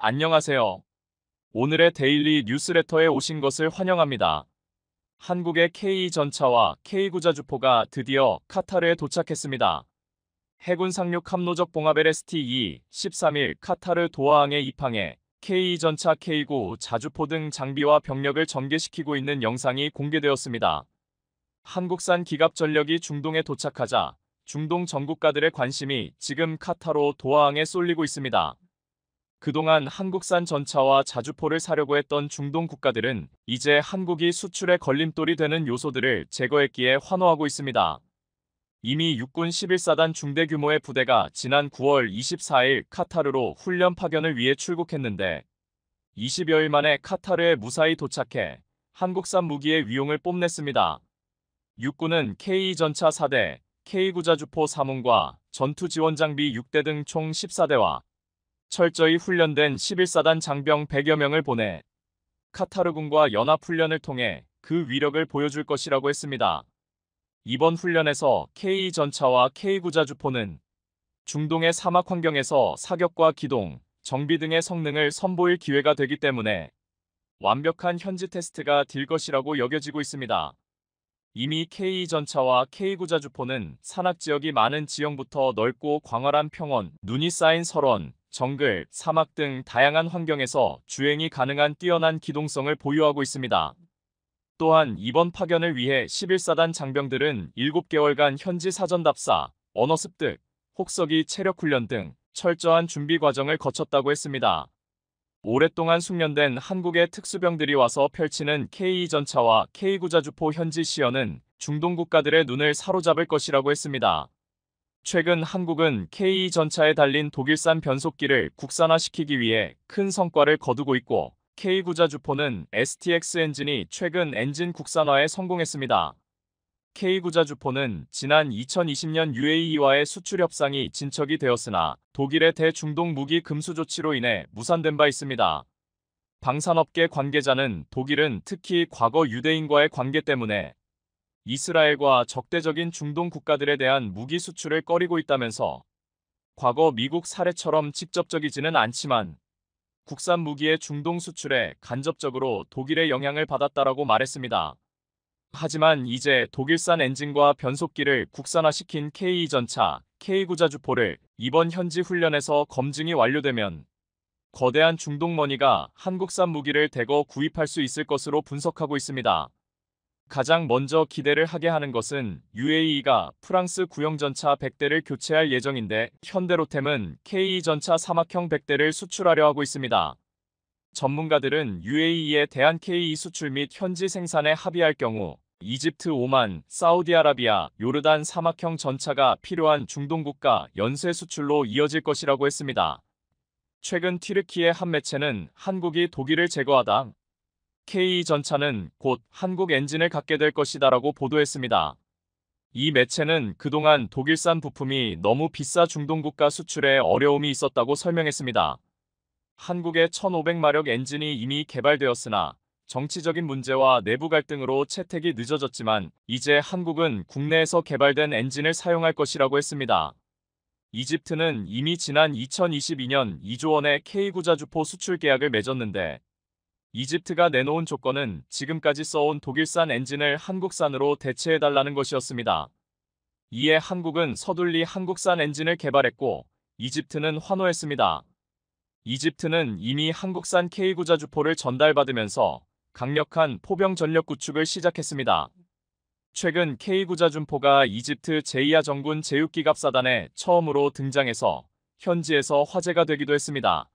안녕하세요. 오늘의 데일리 뉴스레터에 오신 것을 환영합니다. 한국의 K2전차와 K9자주포가 드디어 카타르에 도착했습니다. 해군 상륙 함노적 봉합 LST-2 13일 e 카타르 도하항에 입항해 K2전차 K9 자주포 등 장비와 병력을 전개시키고 있는 영상이 공개되었습니다. 한국산 기갑 전력이 중동에 도착하자 중동 전국가들의 관심이 지금 카타로 도하항에 쏠리고 있습니다. 그동안 한국산 전차와 자주포를 사려고 했던 중동 국가들은 이제 한국이 수출에 걸림돌이 되는 요소들을 제거했기에 환호하고 있습니다. 이미 육군 11사단 중대 규모의 부대가 지난 9월 24일 카타르로 훈련 파견을 위해 출국했는데 20여일 만에 카타르에 무사히 도착해 한국산 무기의 위용을 뽐냈습니다. 육군은 K2전차 4대, K9자주포 3문과 전투지원장비 6대 등 총 14대와 철저히 훈련된 11사단 장병 100여 명을 보내 카타르군과 연합훈련을 통해 그 위력을 보여줄 것이라고 했습니다. 이번 훈련에서 K2전차와 K9자주포는 중동의 사막 환경에서 사격과 기동, 정비 등의 성능을 선보일 기회가 되기 때문에 완벽한 현지 테스트가 될 것이라고 여겨지고 있습니다. 이미 K2전차와 K9자주포는 산악지역이 많은 지형부터 넓고 광활한 평원, 눈이 쌓인 설원, 정글, 사막 등 다양한 환경에서 주행이 가능한 뛰어난 기동성을 보유하고 있습니다. 또한 이번 파견을 위해 11사단 장병들은 7개월간 현지 사전 답사, 언어 습득, 혹서기 체력 훈련 등 철저한 준비 과정을 거쳤다고 했습니다. 오랫동안 숙련된 한국의 특수병들이 와서 펼치는 K2전차와 K9자주포 현지 시연은 중동 국가들의 눈을 사로잡을 것이라고 했습니다. 최근 한국은 K2전차에 달린 독일산 변속기를 국산화시키기 위해 큰 성과를 거두고 있고 K9자 주포는 STX 엔진이 최근 엔진 국산화에 성공했습니다. K9자 주포는 지난 2020년 UAE와의 수출 협상이 진척이 되었으나 독일의 대중동 무기 금수 조치로 인해 무산된 바 있습니다. 방산업계 관계자는 독일은 특히 과거 유대인과의 관계 때문에 이스라엘과 적대적인 중동 국가들에 대한 무기 수출을 꺼리고 있다면서 과거 미국 사례처럼 직접적이지는 않지만 국산 무기의 중동 수출에 간접적으로 독일의 영향을 받았다라고 말했습니다. 하지만 이제 독일산 엔진과 변속기를 국산화시킨 K2전차, K9자 주포를 이번 현지 훈련에서 검증이 완료되면 거대한 중동머니가 한국산 무기를 대거 구입할 수 있을 것으로 분석하고 있습니다. 가장 먼저 기대를 하게 하는 것은 UAE가 프랑스 구형전차 100대를 교체할 예정인데 현대로템은 KE전차 사막형 100대를 수출하려 하고 있습니다. 전문가들은 UAE에 대한 KE 수출 및 현지 생산에 합의할 경우 이집트 오만, 사우디아라비아, 요르단 사막형 전차가 필요한 중동 국가 연쇄 수출로 이어질 것이라고 했습니다. 최근 티르키의 한 매체는 한국이 독일을 제거하다 K전차는 곧 한국 엔진을 갖게 될 것이다라고 보도했습니다. 이 매체는 그동안 독일산 부품이 너무 비싸 중동국가 수출에 어려움이 있었다고 설명했습니다. 한국의 1500마력 엔진이 이미 개발되었으나 정치적인 문제와 내부 갈등으로 채택이 늦어졌지만 이제 한국은 국내에서 개발된 엔진을 사용할 것이라고 했습니다. 이집트는 이미 지난 2022년 2조 원의 K구자주포 수출 계약을 맺었는데 이집트가 내놓은 조건은 지금까지 써온 독일산 엔진을 한국산으로 대체해달라는 것이었습니다. 이에 한국은 서둘리 한국산 엔진을 개발했고 이집트는 환호했습니다. 이집트는 이미 한국산 k 구자 주포를 전달받으면서 강력한 포병 전력 구축을 시작했습니다. 최근 k 구자 준포가 이집트 제이아 정군 제육기갑사단에 처음으로 등장해서 현지에서 화제가 되기도 했습니다.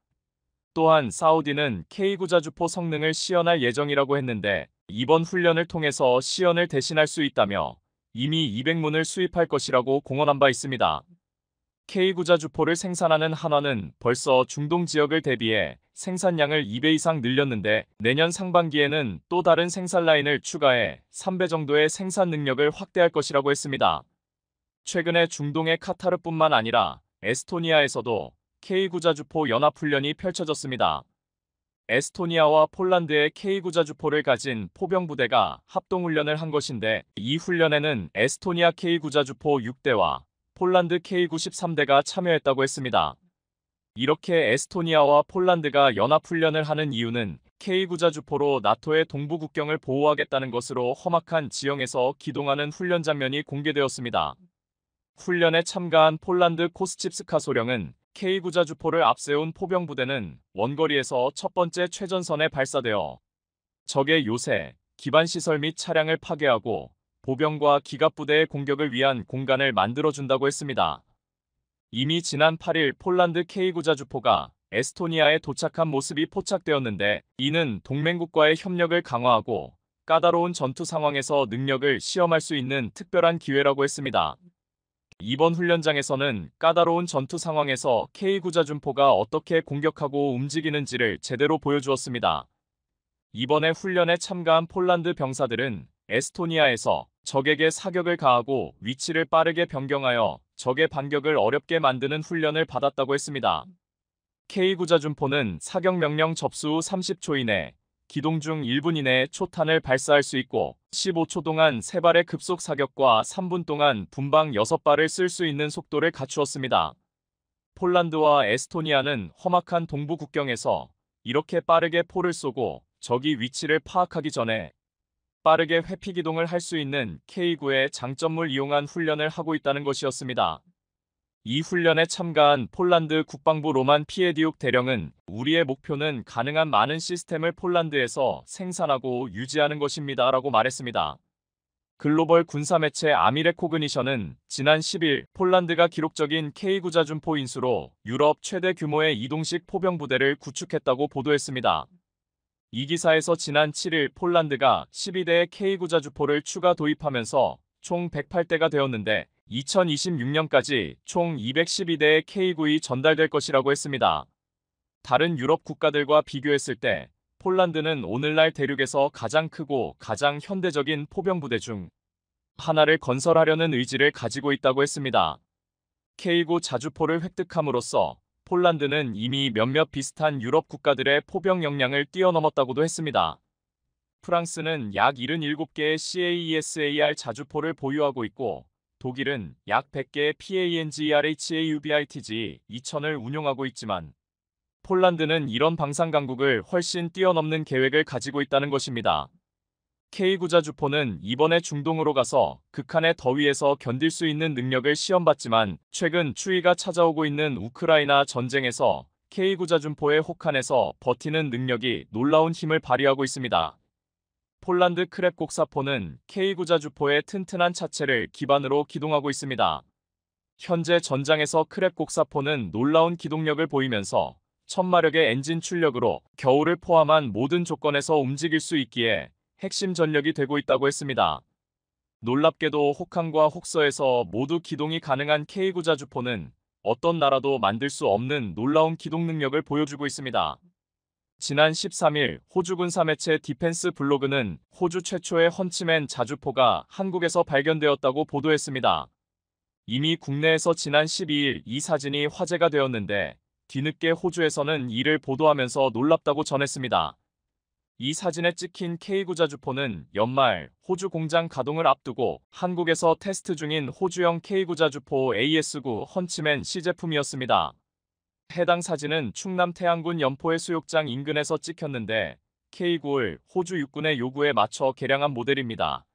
또한 사우디는 K9자주포 성능을 시연할 예정이라고 했는데 이번 훈련을 통해서 시연을 대신할 수 있다며 이미 200문을 수입할 것이라고 공언한 바 있습니다. K9자주포를 생산하는 한화는 벌써 중동 지역을 대비해 생산량을 2배 이상 늘렸는데 내년 상반기에는 또 다른 생산 라인을 추가해 3배 정도의 생산 능력을 확대할 것이라고 했습니다. 최근에 중동의 카타르뿐만 아니라 에스토니아에서도 K9자주포 연합훈련이 펼쳐졌습니다. 에스토니아와 폴란드의 K9자주포를 가진 포병부대가 합동훈련을 한 것인데 이 훈련에는 에스토니아 K9자주포 6대와 폴란드 K93대가 참여했다고 했습니다. 이렇게 에스토니아와 폴란드가 연합훈련을 하는 이유는 K9자주포로 나토의 동부 국경을 보호하겠다는 것으로 험악한 지형에서 기동하는 훈련 장면이 공개되었습니다. 훈련에 참가한 폴란드 코스칩스카 소령은 k 9자주포를 앞세운 포병부대는 원거리에서 첫 번째 최전선에 발사되어 적의 요새, 기반시설 및 차량을 파괴하고 보병과 기갑부대의 공격을 위한 공간을 만들어준다고 했습니다. 이미 지난 8일 폴란드 k 9자주포가 에스토니아에 도착한 모습이 포착되었는데 이는 동맹국과의 협력을 강화하고 까다로운 전투 상황에서 능력을 시험할 수 있는 특별한 기회라고 했습니다. 이번 훈련장에서는 까다로운 전투 상황에서 K9자준포가 어떻게 공격하고 움직이는지를 제대로 보여주었습니다. 이번에 훈련에 참가한 폴란드 병사들은 에스토니아에서 적에게 사격을 가하고 위치를 빠르게 변경하여 적의 반격을 어렵게 만드는 훈련을 받았다고 했습니다. K9자준포는 사격 명령 접수 후 30초 이내 기동 중 1분 이내에 초탄을 발사할 수 있고 15초 동안 3발의 급속 사격과 3분 동안 분방 6발을 쓸 수 있는 속도를 갖추었습니다. 폴란드와 에스토니아는 험악한 동부 국경에서 이렇게 빠르게 포를 쏘고 적이 위치를 파악하기 전에 빠르게 회피 기동을 할 수 있는 K9의 장점을 이용한 훈련을 하고 있다는 것이었습니다. 이 훈련에 참가한 폴란드 국방부 로만 피에디욱 대령은 우리의 목표는 가능한 많은 시스템을 폴란드에서 생산하고 유지하는 것입니다. 라고 말했습니다. 글로벌 군사매체 아미레 코그니션은 지난 10일 폴란드가 기록적인 k 구자 준포 인수로 유럽 최대 규모의 이동식 포병부대를 구축했다고 보도했습니다. 이 기사에서 지난 7일 폴란드가 12대의 k 구자 주포를 추가 도입하면서 총 108대가 되었는데 2026년까지 총 212대의 K9이 전달될 것이라고 했습니다. 다른 유럽 국가들과 비교했을 때 폴란드는 오늘날 대륙에서 가장 크고 가장 현대적인 포병부대 중 하나를 건설하려는 의지를 가지고 있다고 했습니다. K9 자주포를 획득함으로써 폴란드는 이미 몇몇 비슷한 유럽 국가들의 포병 역량을 뛰어넘었다고도 했습니다. 프랑스는 약 77개의 CAESAR 자주포를 보유하고 있고 독일은 약 100개의 PANGRHAUBITG 2000을 운용하고 있지만 폴란드는 이런 방산 강국을 훨씬 뛰어넘는 계획을 가지고 있다는 것입니다. K9자 주포는 이번에 중동으로 가서 극한의 더위에서 견딜 수 있는 능력을 시험받지만 최근 추위가 찾아오고 있는 우크라이나 전쟁에서 K9자 주포의 혹한에서 버티는 능력이 놀라운 힘을 발휘하고 있습니다. 폴란드 크랩 곡사포는 K9자주포의 튼튼한 차체를 기반으로 기동하고 있습니다. 현재 전장에서 크랩 곡사포는 놀라운 기동력을 보이면서 1000마력의 엔진 출력으로 겨울을 포함한 모든 조건에서 움직일 수 있기에 핵심 전력이 되고 있다고 했습니다. 놀랍게도 혹한과 혹서에서 모두 기동이 가능한 K9자주포는 어떤 나라도 만들 수 없는 놀라운 기동 능력을 보여주고 있습니다. 지난 13일 호주군 사매체 디펜스 블로그는 호주 최초의 헌치맨 자주포가 한국에서 발견되었다고 보도했습니다. 이미 국내에서 지난 12일 이 사진이 화제가 되었는데 뒤늦게 호주에서는 이를 보도하면서 놀랍다고 전했습니다. 이 사진에 찍힌 K9 자주포는 연말 호주 공장 가동을 앞두고 한국에서 테스트 중인 호주형 K9 자주포 AS9 헌치맨 시 제품이었습니다. 해당 사진은 충남 태양군연포해 수욕장 인근에서 찍혔는데 K9월 호주 육군의 요구에 맞춰 개량한 모델입니다.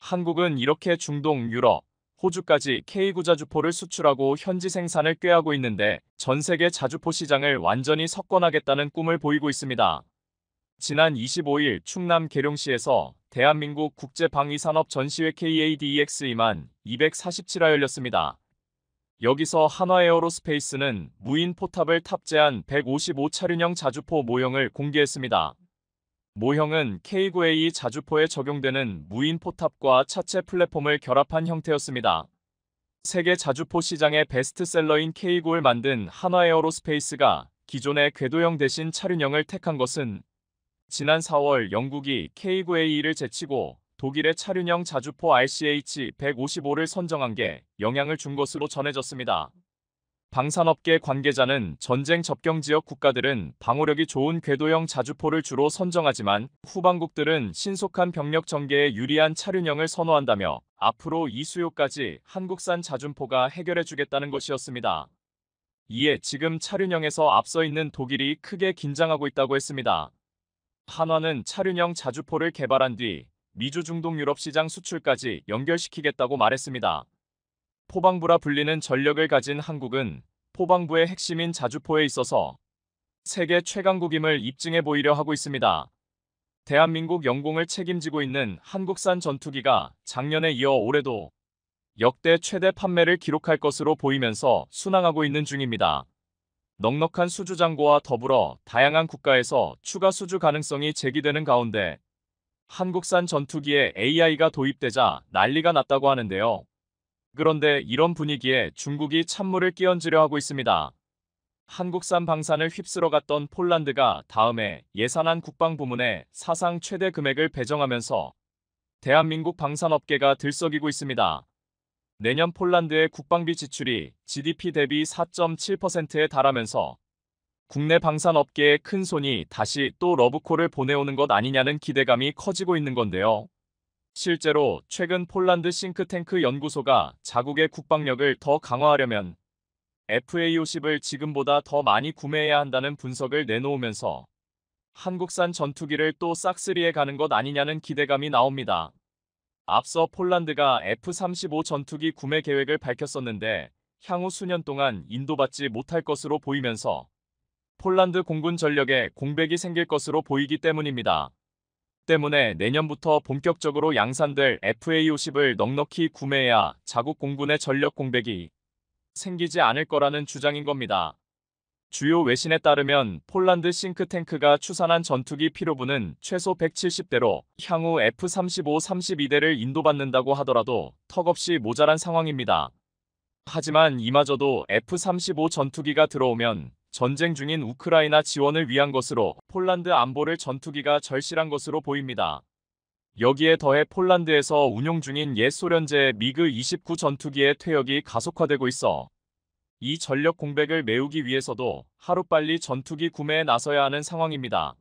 한국은 이렇게 중동, 유럽, 호주까지 K9 자주포를 수출하고 현지 생산을 꾀하고 있는데 전 세계 자주포 시장을 완전히 석권하겠다는 꿈을 보이고 있습니다. 지난 25일 충남 계룡시에서 대한민국 국제방위산업 전시회 KADEX 2만 247화 열렸습니다. 여기서 한화에어로스페이스는 무인 포탑을 탑재한 155차륜형 자주포 모형을 공개했습니다. 모형은 K9A 자주포에 적용되는 무인 포탑과 차체 플랫폼을 결합한 형태였습니다. 세계 자주포 시장의 베스트셀러인 K9을 만든 한화에어로스페이스가 기존의 궤도형 대신 차륜형을 택한 것은 지난 4월 영국이 K9A1을 제치고 독일의 차륜형 자주포 RCH-155를 선정한 게 영향을 준 것으로 전해졌습니다. 방산업계 관계자는 전쟁 접경 지역 국가들은 방어력이 좋은 궤도형 자주포를 주로 선정하지만 후방국들은 신속한 병력 전개에 유리한 차륜형을 선호한다며 앞으로 이 수요까지 한국산 자주포가 해결해주겠다는 것이었습니다. 이에 지금 차륜형에서 앞서 있는 독일이 크게 긴장하고 있다고 했습니다. 한화는 차륜형 자주포를 개발한 뒤 미주 중동 유럽 시장 수출까지 연결시키겠다고 말했습니다. 포방부라 불리는 전력을 가진 한국은 포방부의 핵심인 자주포에 있어서 세계 최강국임을 입증해 보이려 하고 있습니다. 대한민국 영공을 책임지고 있는 한국산 전투기가 작년에 이어 올해도 역대 최대 판매를 기록할 것으로 보이면서 순항하고 있는 중입니다. 넉넉한 수주 장고와 더불어 다양한 국가에서 추가 수주 가능성이 제기되는 가운데 한국산 전투기에 AI가 도입되자 난리가 났다고 하는데요. 그런데 이런 분위기에 중국이 찬물을 끼얹으려 하고 있습니다. 한국산 방산을 휩쓸어 갔던 폴란드가 다음에 예산안 국방 부문에 사상 최대 금액을 배정하면서 대한민국 방산업계가 들썩이고 있습니다. 내년 폴란드의 국방비 지출이 GDP 대비 4.7%에 달하면서 국내 방산업계의 큰 손이 다시 또 러브콜을 보내오는 것 아니냐는 기대감이 커지고 있는 건데요. 실제로 최근 폴란드 싱크탱크 연구소가 자국의 국방력을 더 강화하려면 FA50을 지금보다 더 많이 구매해야 한다는 분석을 내놓으면서 한국산 전투기를 또 싹쓸이해 가는 것 아니냐는 기대감이 나옵니다. 앞서 폴란드가 F-35 전투기 구매 계획을 밝혔었는데 향후 수년 동안 인도받지 못할 것으로 보이면서 폴란드 공군 전력에 공백이 생길 것으로 보이기 때문입니다. 때문에 내년부터 본격적으로 양산될 FA-50을 넉넉히 구매해야 자국 공군의 전력 공백이 생기지 않을 거라는 주장인 겁니다. 주요 외신에 따르면 폴란드 싱크탱크가 추산한 전투기 필요부는 최소 170대로 향후 F-35, 32대를 인도받는다고 하더라도 턱없이 모자란 상황입니다. 하지만 이마저도 F-35 전투기가 들어오면 전쟁 중인 우크라이나 지원을 위한 것으로 폴란드 안보를 전투기가 절실한 것으로 보입니다. 여기에 더해 폴란드에서 운용 중인 옛 소련제 미그 29 전투기의 퇴역이 가속화되고 있어 이 전력 공백을 메우기 위해서도 하루빨리 전투기 구매에 나서야 하는 상황입니다.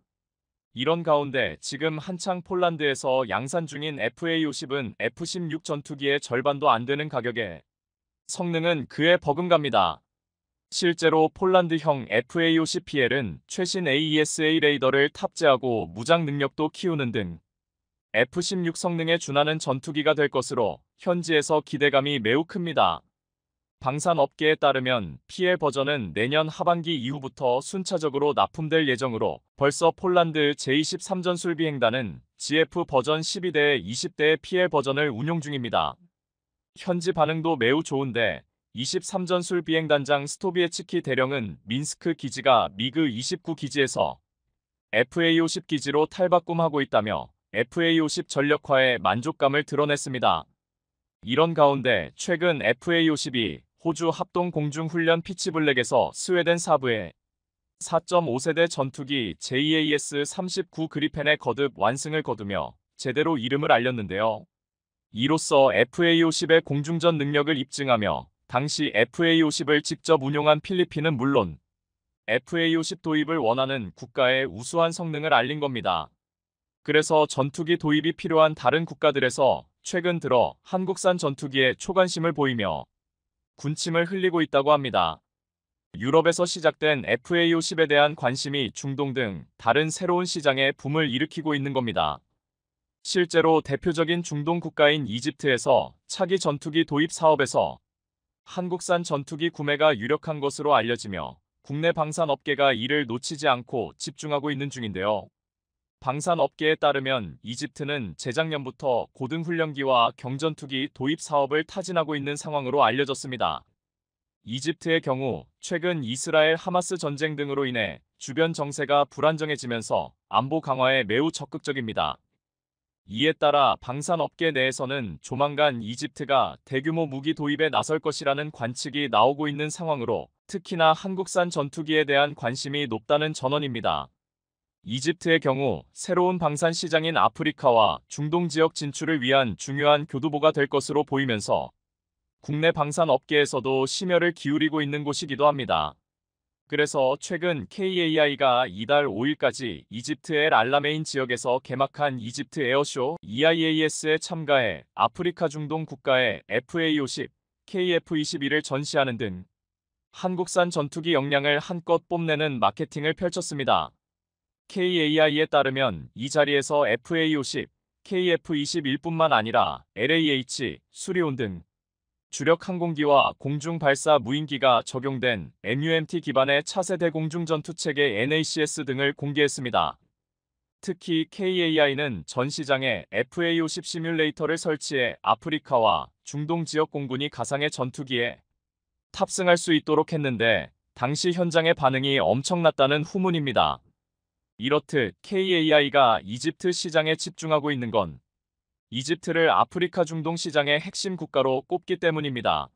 이런 가운데 지금 한창 폴란드에서 양산 중인 FA-50은 F-16 전투기의 절반도 안 되는 가격에 성능은 그에 버금갑니다. 실제로 폴란드형 FA-OCPL은 최신 AESA e 레이더를 탑재하고 무장 능력도 키우는 등 F-16 성능에 준하는 전투기가 될 것으로 현지에서 기대감이 매우 큽니다. 방산 업계에 따르면 PL 버전은 내년 하반기 이후부터 순차적으로 납품될 예정으로 벌써 폴란드 j 2 3 전술 비행단은 GF 버전 1 2대 20대의 PL 버전을 운용 중입니다. 현지 반응도 매우 좋은데 23전술 비행단장 스토비에츠키 대령은 민스크 기지가 미그 29 기지에서 FA-50 기지로 탈바꿈하고 있다며 FA-50 전력화에 만족감을 드러냈습니다. 이런 가운데 최근 FA-50이 호주 합동 공중훈련 피치블랙에서 스웨덴 사부에 4.5세대 전투기 JAS-39 그리펜의 거듭 완승을 거두며 제대로 이름을 알렸는데요. 이로써 FA-50의 공중전 능력을 입증하며 당시 FA50을 직접 운용한 필리핀은 물론 FA50 도입을 원하는 국가의 우수한 성능을 알린 겁니다. 그래서 전투기 도입이 필요한 다른 국가들에서 최근 들어 한국산 전투기에 초관심을 보이며 군침을 흘리고 있다고 합니다. 유럽에서 시작된 FA50에 대한 관심이 중동 등 다른 새로운 시장에 붐을 일으키고 있는 겁니다. 실제로 대표적인 중동 국가인 이집트에서 차기 전투기 도입 사업에서 한국산 전투기 구매가 유력한 것으로 알려지며 국내 방산업계가 이를 놓치지 않고 집중하고 있는 중인데요. 방산업계에 따르면 이집트는 재작년부터 고등훈련기와 경전투기 도입 사업을 타진하고 있는 상황으로 알려졌습니다. 이집트의 경우 최근 이스라엘 하마스 전쟁 등으로 인해 주변 정세가 불안정해지면서 안보 강화에 매우 적극적입니다. 이에 따라 방산업계 내에서는 조만간 이집트가 대규모 무기 도입에 나설 것이라는 관측이 나오고 있는 상황으로 특히나 한국산 전투기에 대한 관심이 높다는 전언입니다. 이집트의 경우 새로운 방산 시장인 아프리카와 중동 지역 진출을 위한 중요한 교두보가 될 것으로 보이면서 국내 방산 업계에서도 심혈을 기울이고 있는 곳이기도 합니다. 그래서 최근 KAI가 이달 5일까지 이집트의 알라메인 지역에서 개막한 이집트 에어쇼 EIAS에 참가해 아프리카 중동 국가의 FA50, KF21을 전시하는 등 한국산 전투기 역량을 한껏 뽐내는 마케팅을 펼쳤습니다. KAI에 따르면 이 자리에서 FA50, KF21뿐만 아니라 LAH, 수리온 등 주력 항공기와 공중 발사 무인기가 적용된 MUMT 기반의 차세대 공중 전투 체계 NACS 등을 공개했습니다. 특히 KAI는 전 시장에 FA-50 시뮬레이터를 설치해 아프리카와 중동 지역 공군이 가상의 전투기에 탑승할 수 있도록 했는데 당시 현장의 반응이 엄청났다는 후문입니다. 이렇듯 KAI가 이집트 시장에 집중하고 있는 건 이집트를 아프리카 중동 시장의 핵심 국가로 꼽기 때문입니다.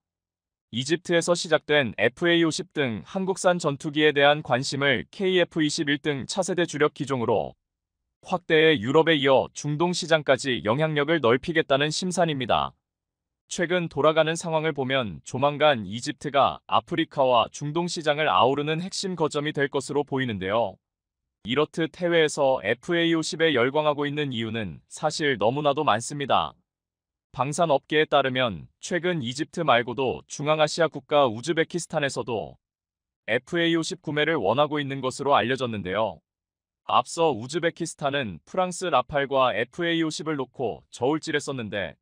이집트에서 시작된 FA50 등 한국산 전투기에 대한 관심을 KF21 등 차세대 주력 기종으로 확대해 유럽에 이어 중동 시장까지 영향력을 넓히겠다는 심산입니다. 최근 돌아가는 상황을 보면 조만간 이집트가 아프리카와 중동 시장을 아우르는 핵심 거점이 될 것으로 보이는데요. 이렇듯 해외에서 FA50에 열광하고 있는 이유는 사실 너무나도 많습니다. 방산업계에 따르면 최근 이집트 말고도 중앙아시아 국가 우즈베키스탄에서도 FA50 구매를 원하고 있는 것으로 알려졌는데요. 앞서 우즈베키스탄은 프랑스 라팔과 FA50을 놓고 저울질했었는데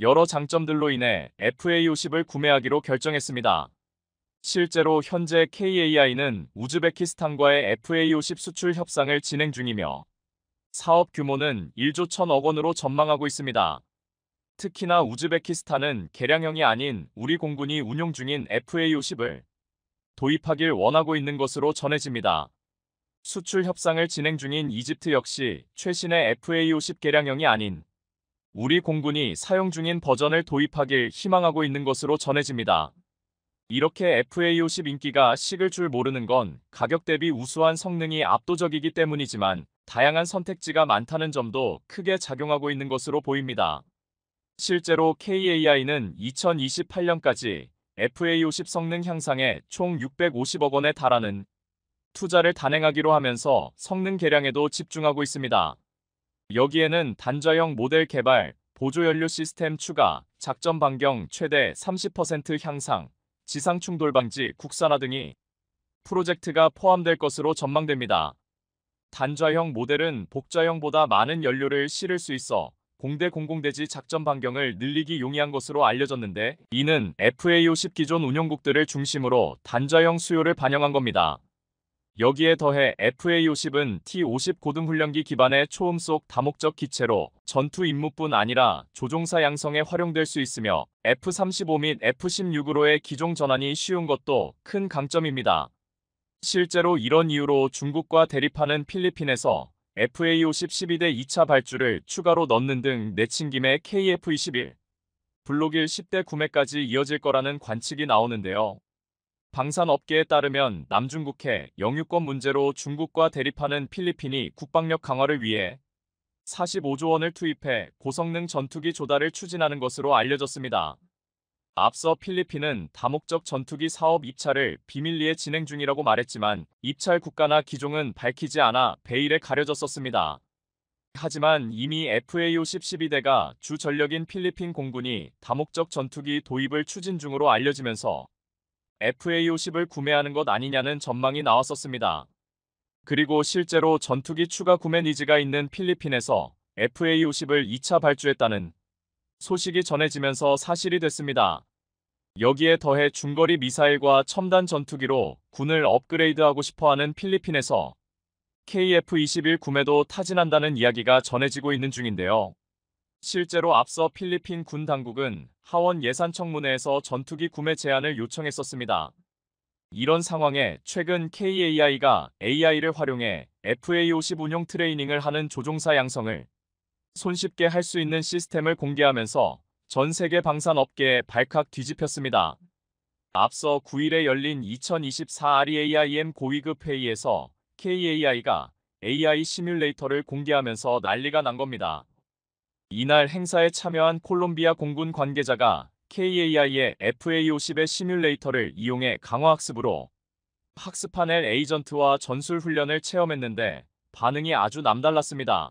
여러 장점들로 인해 FA50을 구매하기로 결정했습니다. 실제로 현재 KAI는 우즈베키스탄과의 FAO10 수출 협상을 진행 중이며 사업 규모는 1조 1 0 0 0억 원으로 전망하고 있습니다. 특히나 우즈베키스탄은 개량형이 아닌 우리 공군이 운용 중인 FAO10을 도입하길 원하고 있는 것으로 전해집니다. 수출 협상을 진행 중인 이집트 역시 최신의 FAO10 개량형이 아닌 우리 공군이 사용 중인 버전을 도입하길 희망하고 있는 것으로 전해집니다. 이렇게 FA50 인기가 식을 줄 모르는 건 가격 대비 우수한 성능이 압도적이기 때문이지만 다양한 선택지가 많다는 점도 크게 작용하고 있는 것으로 보입니다. 실제로 KAI는 2028년까지 FA50 성능 향상에 총 650억 원에 달하는 투자를 단행하기로 하면서 성능 개량에도 집중하고 있습니다. 여기에는 단자형 모델 개발, 보조연료 시스템 추가, 작전 반경 최대 30% 향상, 지상 충돌 방지, 국산화 등이 프로젝트가 포함될 것으로 전망됩니다. 단좌형 모델은 복좌형보다 많은 연료를 실을 수 있어 공대 공공대지 작전 반경을 늘리기 용이한 것으로 알려졌는데 이는 FAO 10 기존 운영국들을 중심으로 단좌형 수요를 반영한 겁니다. 여기에 더해 FA-50은 T-50 고등훈련기 기반의 초음 속 다목적 기체로 전투 임무뿐 아니라 조종사 양성에 활용될 수 있으며 F-35 및 F-16으로의 기종 전환이 쉬운 것도 큰 강점입니다. 실제로 이런 이유로 중국과 대립하는 필리핀에서 FA-50 12대 2차 발주를 추가로 넣는 등 내친 김에 KF-21 블록일 10대 구매까지 이어질 거라는 관측이 나오는데요. 방산업계에 따르면 남중국해 영유권 문제로 중국과 대립하는 필리핀이 국방력 강화를 위해 45조 원을 투입해 고성능 전투기 조달을 추진하는 것으로 알려졌습니다. 앞서 필리핀은 다목적 전투기 사업 입찰을 비밀리에 진행 중이라고 말했지만 입찰 국가나 기종은 밝히지 않아 베일에 가려졌었습니다. 하지만 이미 f a o 0 12대가 주 전력인 필리핀 공군이 다목적 전투기 도입을 추진 중으로 알려지면서 FA50을 구매하는 것 아니냐는 전망이 나왔었습니다. 그리고 실제로 전투기 추가 구매 니즈가 있는 필리핀에서 FA50을 2차 발주했다는 소식이 전해지면서 사실이 됐습니다. 여기에 더해 중거리 미사일과 첨단 전투기로 군을 업그레이드하고 싶어하는 필리핀에서 KF-21 구매도 타진한다는 이야기가 전해지고 있는 중인데요. 실제로 앞서 필리핀 군 당국은 하원 예산 청문회에서 전투기 구매 제한을 요청했었습니다. 이런 상황에 최근 KAI가 AI를 활용해 FA50 운용 트레이닝을 하는 조종사 양성을 손쉽게 할 수 있는 시스템을 공개하면서 전 세계 방산 업계에 발칵 뒤집혔습니다. 앞서 9일에 열린 2024 REAIM 고위급 회의에서 KAI가 AI 시뮬레이터를 공개하면서 난리가 난 겁니다. 이날 행사에 참여한 콜롬비아 공군 관계자가 KAI의 FA-50의 시뮬레이터를 이용해 강화학습으로 학습하넬 에이전트와 전술 훈련을 체험했는데 반응이 아주 남달랐습니다.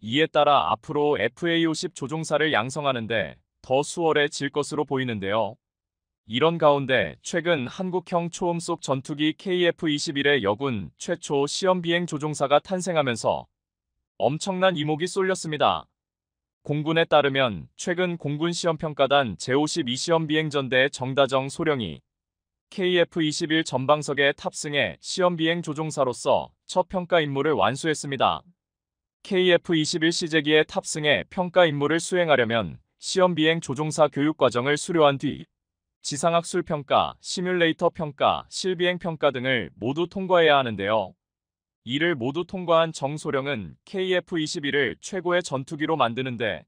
이에 따라 앞으로 FA-50 조종사를 양성하는데 더 수월해질 것으로 보이는데요. 이런 가운데 최근 한국형 초음속 전투기 KF-21의 여군 최초 시험 비행 조종사가 탄생하면서 엄청난 이목이 쏠렸습니다. 공군에 따르면 최근 공군 시험평가단 제52 시험비행전대 정다정 소령이 KF-21 전방석에 탑승해 시험비행 조종사로서 첫 평가 임무를 완수했습니다. KF-21 시제기에 탑승해 평가 임무를 수행하려면 시험비행 조종사 교육 과정을 수료한 뒤 지상학술 평가, 시뮬레이터 평가, 실비행 평가 등을 모두 통과해야 하는데요. 이를 모두 통과한 정소령은 KF-21을 최고의 전투기로 만드는데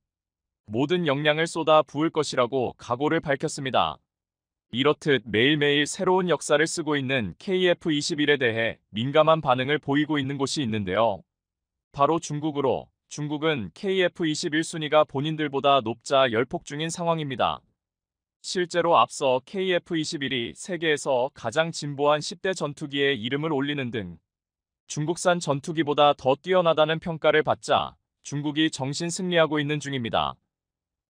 모든 역량을 쏟아 부을 것이라고 각오를 밝혔습니다. 이렇듯 매일매일 새로운 역사를 쓰고 있는 KF-21에 대해 민감한 반응을 보이고 있는 곳이 있는데요. 바로 중국으로 중국은 KF-21 순위가 본인들보다 높자 열폭 중인 상황입니다. 실제로 앞서 KF-21이 세계에서 가장 진보한 10대 전투기의 이름을 올리는 등 중국산 전투기보다 더 뛰어나다는 평가를 받자 중국이 정신 승리하고 있는 중입니다.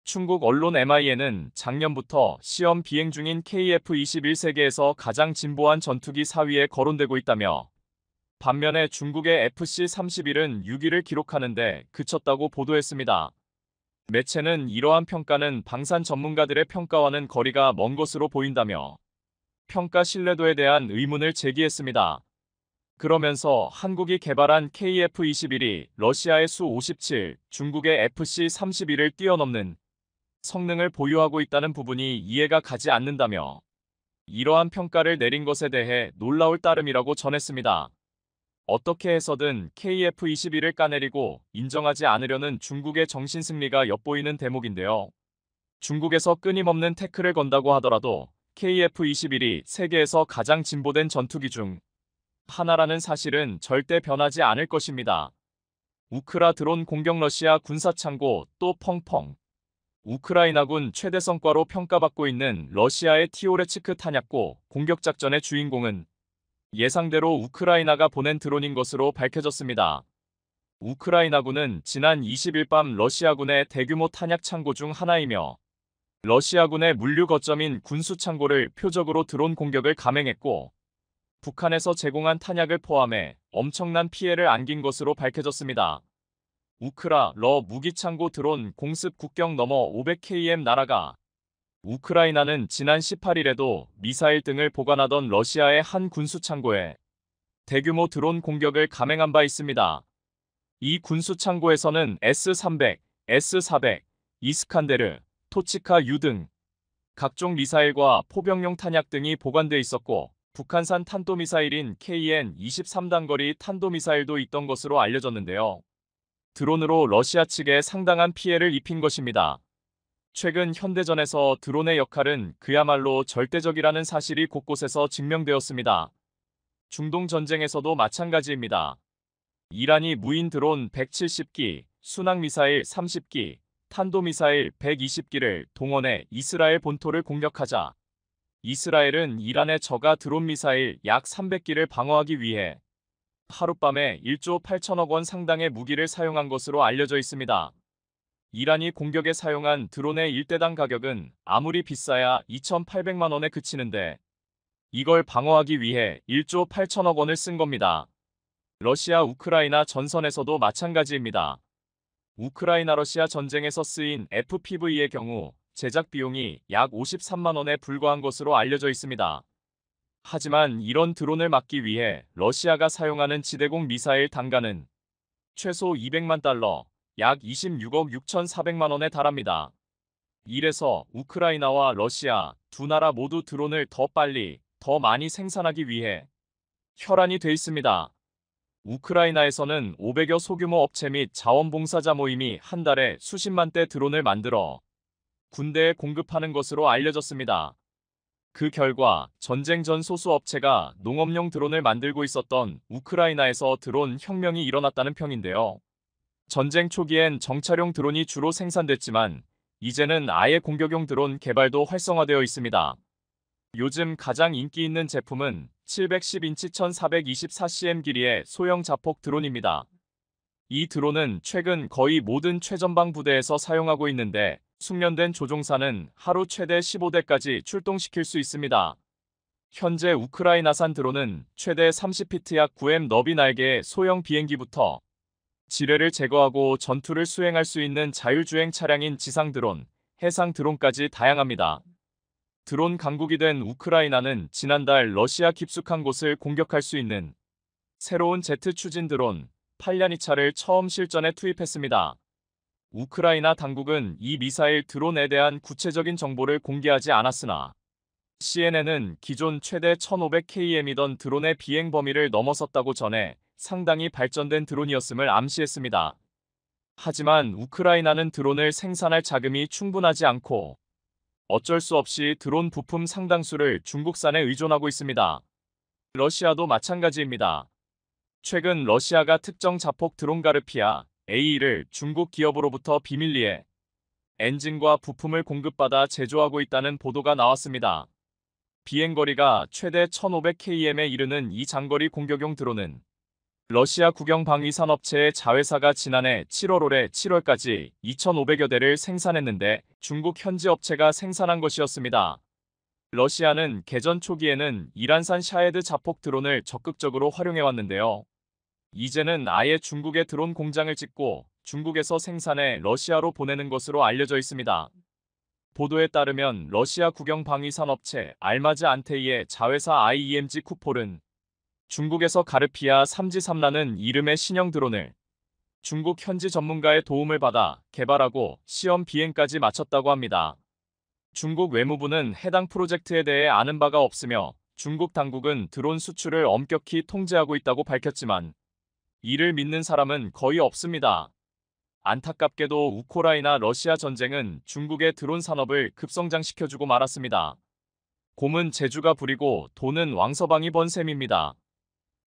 중국 언론 MIN은 작년부터 시험 비행 중인 KF-21 세계에서 가장 진보한 전투기 4위에 거론되고 있다며 반면에 중국의 FC-31은 6위를 기록하는데 그쳤다고 보도했습니다. 매체는 이러한 평가는 방산 전문가들의 평가와는 거리가 먼 것으로 보인다며 평가 신뢰도에 대한 의문을 제기했습니다. 그러면서 한국이 개발한 KF-21이 러시아의 수5 7 중국의 FC-31을 뛰어넘는 성능을 보유하고 있다는 부분이 이해가 가지 않는다며 이러한 평가를 내린 것에 대해 놀라울 따름이라고 전했습니다. 어떻게 해서든 KF-21을 까내리고 인정하지 않으려는 중국의 정신승리가 엿보이는 대목인데요. 중국에서 끊임없는 태클을 건다고 하더라도 KF-21이 세계에서 가장 진보된 전투기 중 하나라는 사실은 절대 변하지 않을 것입니다. 우크라 드론 공격 러시아 군사창고 또 펑펑 우크라이나군 최대 성과로 평가받고 있는 러시아의 티오레츠크 탄약고 공격작전의 주인공은 예상대로 우크라이나가 보낸 드론인 것으로 밝혀졌습니다. 우크라이나군은 지난 20일 밤 러시아군의 대규모 탄약 창고 중 하나이며 러시아군의 물류 거점인 군수 창고를 표적으로 드론 공격을 감행했고 북한에서 제공한 탄약을 포함해 엄청난 피해를 안긴 것으로 밝혀졌습니다. 우크라 러 무기창고 드론 공습 국경 넘어 500km 날아가 우크라이나는 지난 18일에도 미사일 등을 보관하던 러시아의 한 군수창고에 대규모 드론 공격을 감행한 바 있습니다. 이 군수창고에서는 S-300, S-400, 이스칸데르, 토치카 U 등 각종 미사일과 포병용 탄약 등이 보관돼 있었고 북한산 탄도미사일인 KN-23 단거리 탄도미사일도 있던 것으로 알려졌는데요. 드론으로 러시아 측에 상당한 피해를 입힌 것입니다. 최근 현대전에서 드론의 역할은 그야말로 절대적이라는 사실이 곳곳에서 증명되었습니다. 중동 전쟁에서도 마찬가지입니다. 이란이 무인 드론 170기, 순항미사일 30기, 탄도미사일 120기를 동원해 이스라엘 본토를 공격하자 이스라엘은 이란의 저가 드론 미사일 약 300기를 방어하기 위해 하룻밤에 1조 8천억 원 상당의 무기를 사용한 것으로 알려져 있습니다. 이란이 공격에 사용한 드론의 일대당 가격은 아무리 비싸야 2,800만 원에 그치는데 이걸 방어하기 위해 1조 8천억 원을 쓴 겁니다. 러시아 우크라이나 전선에서도 마찬가지입니다. 우크라이나 러시아 전쟁에서 쓰인 FPV의 경우 제작 비용이 약 53만원에 불과한 것으로 알려져 있습니다. 하지만 이런 드론을 막기 위해 러시아가 사용하는 지대공 미사일 단가는 최소 200만 달러, 약 26억 6,400만 원에 달합니다. 이래서 우크라이나와 러시아 두 나라 모두 드론을 더 빨리, 더 많이 생산하기 위해 혈안이 돼 있습니다. 우크라이나에서는 500여 소규모 업체 및 자원봉사자 모임이 한 달에 수십만 대 드론을 만들어 군대에 공급하는 것으로 알려졌습니다. 그 결과 전쟁 전 소수 업체가 농업용 드론을 만들고 있었던 우크라이나에서 드론 혁명이 일어났다는 평인데요. 전쟁 초기엔 정찰용 드론이 주로 생산됐지만 이제는 아예 공격용 드론 개발도 활성화되어 있습니다. 요즘 가장 인기 있는 제품은 710인치 1424cm 길이의 소형 자폭 드론입니다. 이 드론은 최근 거의 모든 최전방 부대에서 사용하고 있는데 숙련된 조종사는 하루 최대 15대까지 출동시킬 수 있습니다. 현재 우크라이나산 드론은 최대 30피트 약 9m 너비 날개의 소형 비행기부터 지뢰를 제거하고 전투를 수행할 수 있는 자율주행 차량인 지상 드론, 해상 드론까지 다양합니다. 드론 강국이 된 우크라이나는 지난달 러시아 깊숙한 곳을 공격할 수 있는 새로운 제트 추진 드론 8년 니차를 처음 실전에 투입했습니다. 우크라이나 당국은 이 미사일 드론에 대한 구체적인 정보를 공개하지 않았으나 CNN은 기존 최대 1500km이던 드론의 비행 범위를 넘어섰다고 전해 상당히 발전된 드론이었음을 암시했습니다. 하지만 우크라이나는 드론을 생산할 자금이 충분하지 않고 어쩔 수 없이 드론 부품 상당수를 중국산에 의존하고 있습니다. 러시아도 마찬가지입니다. 최근 러시아가 특정 자폭 드론 가르피아 A를 중국 기업으로부터 비밀리에 엔진과 부품을 공급받아 제조하고 있다는 보도가 나왔습니다. 비행거리가 최대 1500km에 이르는 이 장거리 공격용 드론은 러시아 국영방위산업체의 자회사가 지난해 7월 올해 7월까지 2,500여 대를 생산했는데 중국 현지 업체가 생산한 것이었습니다. 러시아는 개전 초기에는 이란산 샤헤드 자폭 드론을 적극적으로 활용해왔는데요. 이제는 아예 중국에 드론 공장을 짓고 중국에서 생산해 러시아로 보내는 것으로 알려져 있습니다. 보도에 따르면 러시아 국영방위산업체 알마즈 안테이의 자회사 IEMG 쿠폴은 중국에서 가르피아 3지3라는 이름의 신형 드론을 중국 현지 전문가의 도움을 받아 개발하고 시험 비행까지 마쳤다고 합니다. 중국 외무부는 해당 프로젝트에 대해 아는 바가 없으며 중국 당국은 드론 수출을 엄격히 통제하고 있다고 밝혔지만 이를 믿는 사람은 거의 없습니다. 안타깝게도 우크라이나 러시아 전쟁은 중국의 드론 산업을 급성장시켜주고 말았습니다. 곰은 제주가 부리고 돈은 왕서방이 번 셈입니다.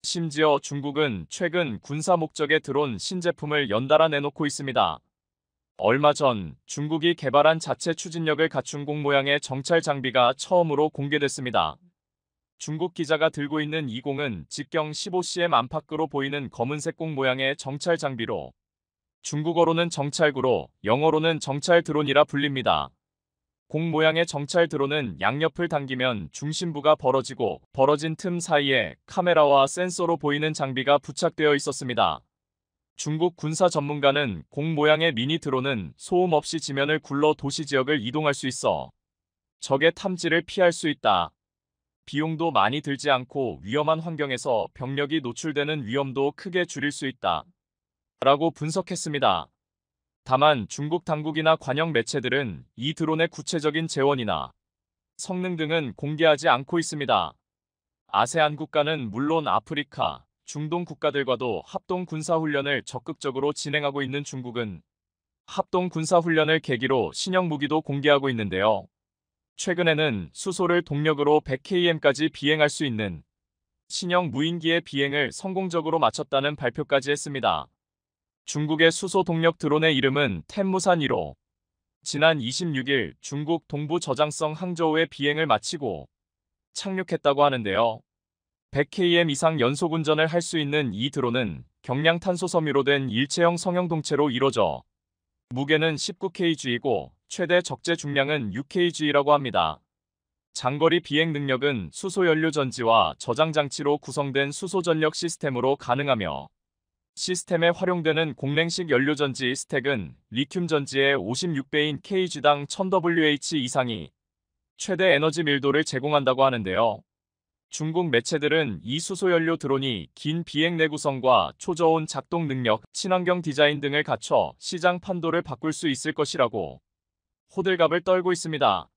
심지어 중국은 최근 군사 목적의 드론 신제품을 연달아 내놓고 있습니다. 얼마 전 중국이 개발한 자체 추진력을 갖춘 공 모양의 정찰 장비가 처음으로 공개됐습니다. 중국 기자가 들고 있는 이 공은 직경 15cm 안팎으로 보이는 검은색 공 모양의 정찰 장비로 중국어로는 정찰구로 영어로는 정찰 드론이라 불립니다. 공 모양의 정찰 드론은 양옆을 당기면 중심부가 벌어지고 벌어진 틈 사이에 카메라와 센서로 보이는 장비가 부착되어 있었습니다. 중국 군사 전문가는 공 모양의 미니 드론은 소음 없이 지면을 굴러 도시 지역을 이동할 수 있어 적의 탐지를 피할 수 있다. 비용도 많이 들지 않고 위험한 환경에서 병력이 노출되는 위험도 크게 줄일 수 있다. 라고 분석했습니다. 다만 중국 당국이나 관영 매체들은 이 드론의 구체적인 재원이나 성능 등은 공개하지 않고 있습니다. 아세안 국가는 물론 아프리카, 중동 국가들과도 합동 군사훈련을 적극적으로 진행하고 있는 중국은 합동 군사훈련을 계기로 신형 무기도 공개하고 있는데요. 최근에는 수소를 동력으로 100km까지 비행할 수 있는 신형 무인기의 비행을 성공적으로 마쳤다는 발표까지 했습니다. 중국의 수소 동력 드론의 이름은 텐무산 1호. 지난 26일 중국 동부 저장성 항저우에 비행을 마치고 착륙했다고 하는데요. 100km 이상 연속 운전을 할 수 있는 이 드론은 경량탄소 섬유로 된 일체형 성형 동체로 이루어져 무게는 19kg이고 최대 적재 중량은 6kg라고 합니다. 장거리 비행 능력은 수소연료 전지와 저장장치로 구성된 수소전력 시스템으로 가능하며 시스템에 활용되는 공랭식 연료전지 스택은 리튬 전지의 56배인 kg당 1000wh 이상이 최대 에너지 밀도를 제공한다고 하는데요. 중국 매체들은 이 수소연료 드론이 긴 비행 내구성과 초저온 작동 능력, 친환경 디자인 등을 갖춰 시장 판도를 바꿀 수 있을 것이라고 호들갑을 떨고 있습니다.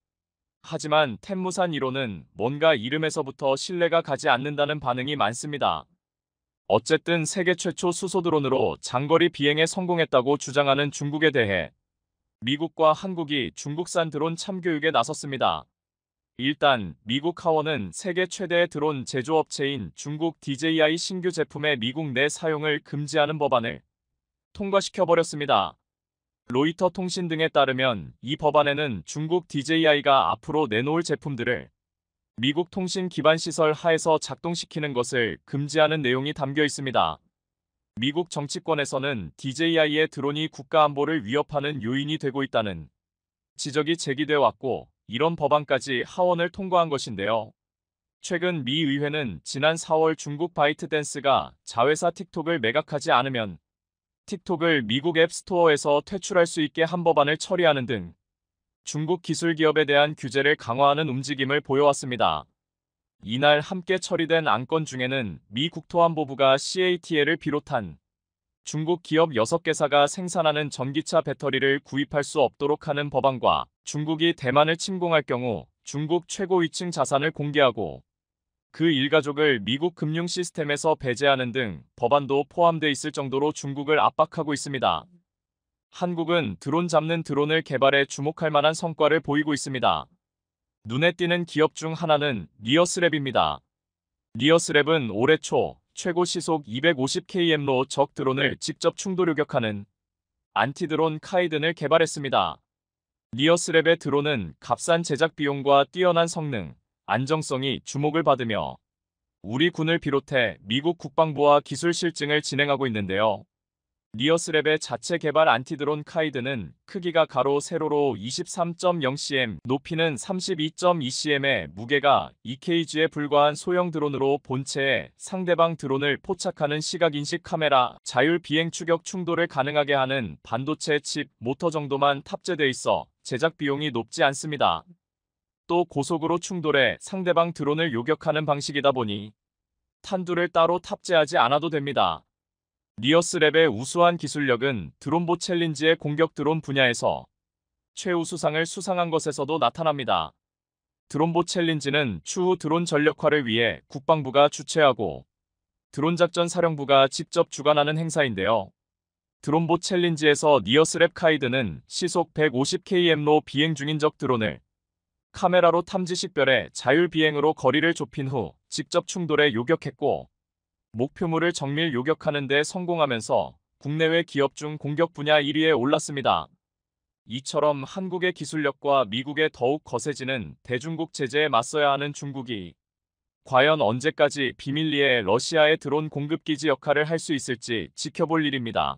하지만 텐무산 1호는 뭔가 이름에서부터 신뢰가 가지 않는다는 반응이 많습니다. 어쨌든 세계 최초 수소 드론으로 장거리 비행에 성공했다고 주장하는 중국에 대해 미국과 한국이 중국산 드론 참교육에 나섰습니다. 일단 미국 하원은 세계 최대의 드론 제조업체인 중국 DJI 신규 제품의 미국 내 사용을 금지하는 법안을 통과시켜버렸습니다. 로이터 통신 등에 따르면 이 법안에는 중국 DJI가 앞으로 내놓을 제품들을 미국 통신 기반 시설 하에서 작동시키는 것을 금지하는 내용이 담겨 있습니다. 미국 정치권에서는 DJI의 드론이 국가 안보를 위협하는 요인이 되고 있다는 지적이 제기돼 왔고 이런 법안까지 하원을 통과한 것인데요. 최근 미 의회는 지난 4월 중국 바이트댄스가 자회사 틱톡을 매각하지 않으면 틱톡을 미국 앱스토어에서 퇴출할 수 있게 한 법안을 처리하는 등 중국 기술 기업에 대한 규제를 강화하는 움직임을 보여왔습니다. 이날 함께 처리된 안건 중에는 미 국토안보부가 CATL을 비롯한 중국 기업 6개사가 생산하는 전기차 배터리를 구입할 수 없도록 하는 법안과 중국이 대만을 침공할 경우 중국 최고위층 자산을 공개하고 그 일가족을 미국 금융 시스템에서 배제하는 등 법안도 포함돼 있을 정도로 중국을 압박하고 있습니다. 한국은 드론 잡는 드론을 개발해 주목할 만한 성과를 보이고 있습니다. 눈에 띄는 기업 중 하나는 리어스랩입니다. 리어스랩은 올해 초 최고 시속 250km로 적 드론을 직접 충돌요격하는 안티드론 카이든을 개발했습니다. 리어스랩의 드론은 값싼 제작 비용과 뛰어난 성능, 안정성이 주목을 받으며 우리 군을 비롯해 미국 국방부와 기술 실증을 진행하고 있는데요. 리어스랩의 자체 개발 안티드론 카이드는 크기가 가로 세로로 23.0cm, 높이는 32.2cm의 무게가 2kg에 불과한 소형 드론으로 본체에 상대방 드론을 포착하는 시각인식 카메라, 자율 비행 추격 충돌을 가능하게 하는 반도체 칩, 모터 정도만 탑재돼 있어 제작 비용이 높지 않습니다. 또 고속으로 충돌해 상대방 드론을 요격하는 방식이다 보니 탄두를 따로 탑재하지 않아도 됩니다. 리어스랩의 우수한 기술력은 드론보 챌린지의 공격 드론 분야에서 최우수상을 수상한 것에서도 나타납니다. 드론보 챌린지는 추후 드론 전력화를 위해 국방부가 주최하고 드론작전 사령부가 직접 주관하는 행사인데요. 드론보 챌린지에서 니어스랩 카이드는 시속 150km로 비행 중인 적 드론을 카메라로 탐지식별해 자율비행으로 거리를 좁힌 후 직접 충돌에 요격했고 목표물을 정밀 요격하는 데 성공하면서 국내외 기업 중 공격 분야 1위에 올랐습니다. 이처럼 한국의 기술력과 미국의 더욱 거세지는 대중국 제재에 맞서야 하는 중국이 과연 언제까지 비밀리에 러시아의 드론 공급기지 역할을 할 수 있을지 지켜볼 일입니다.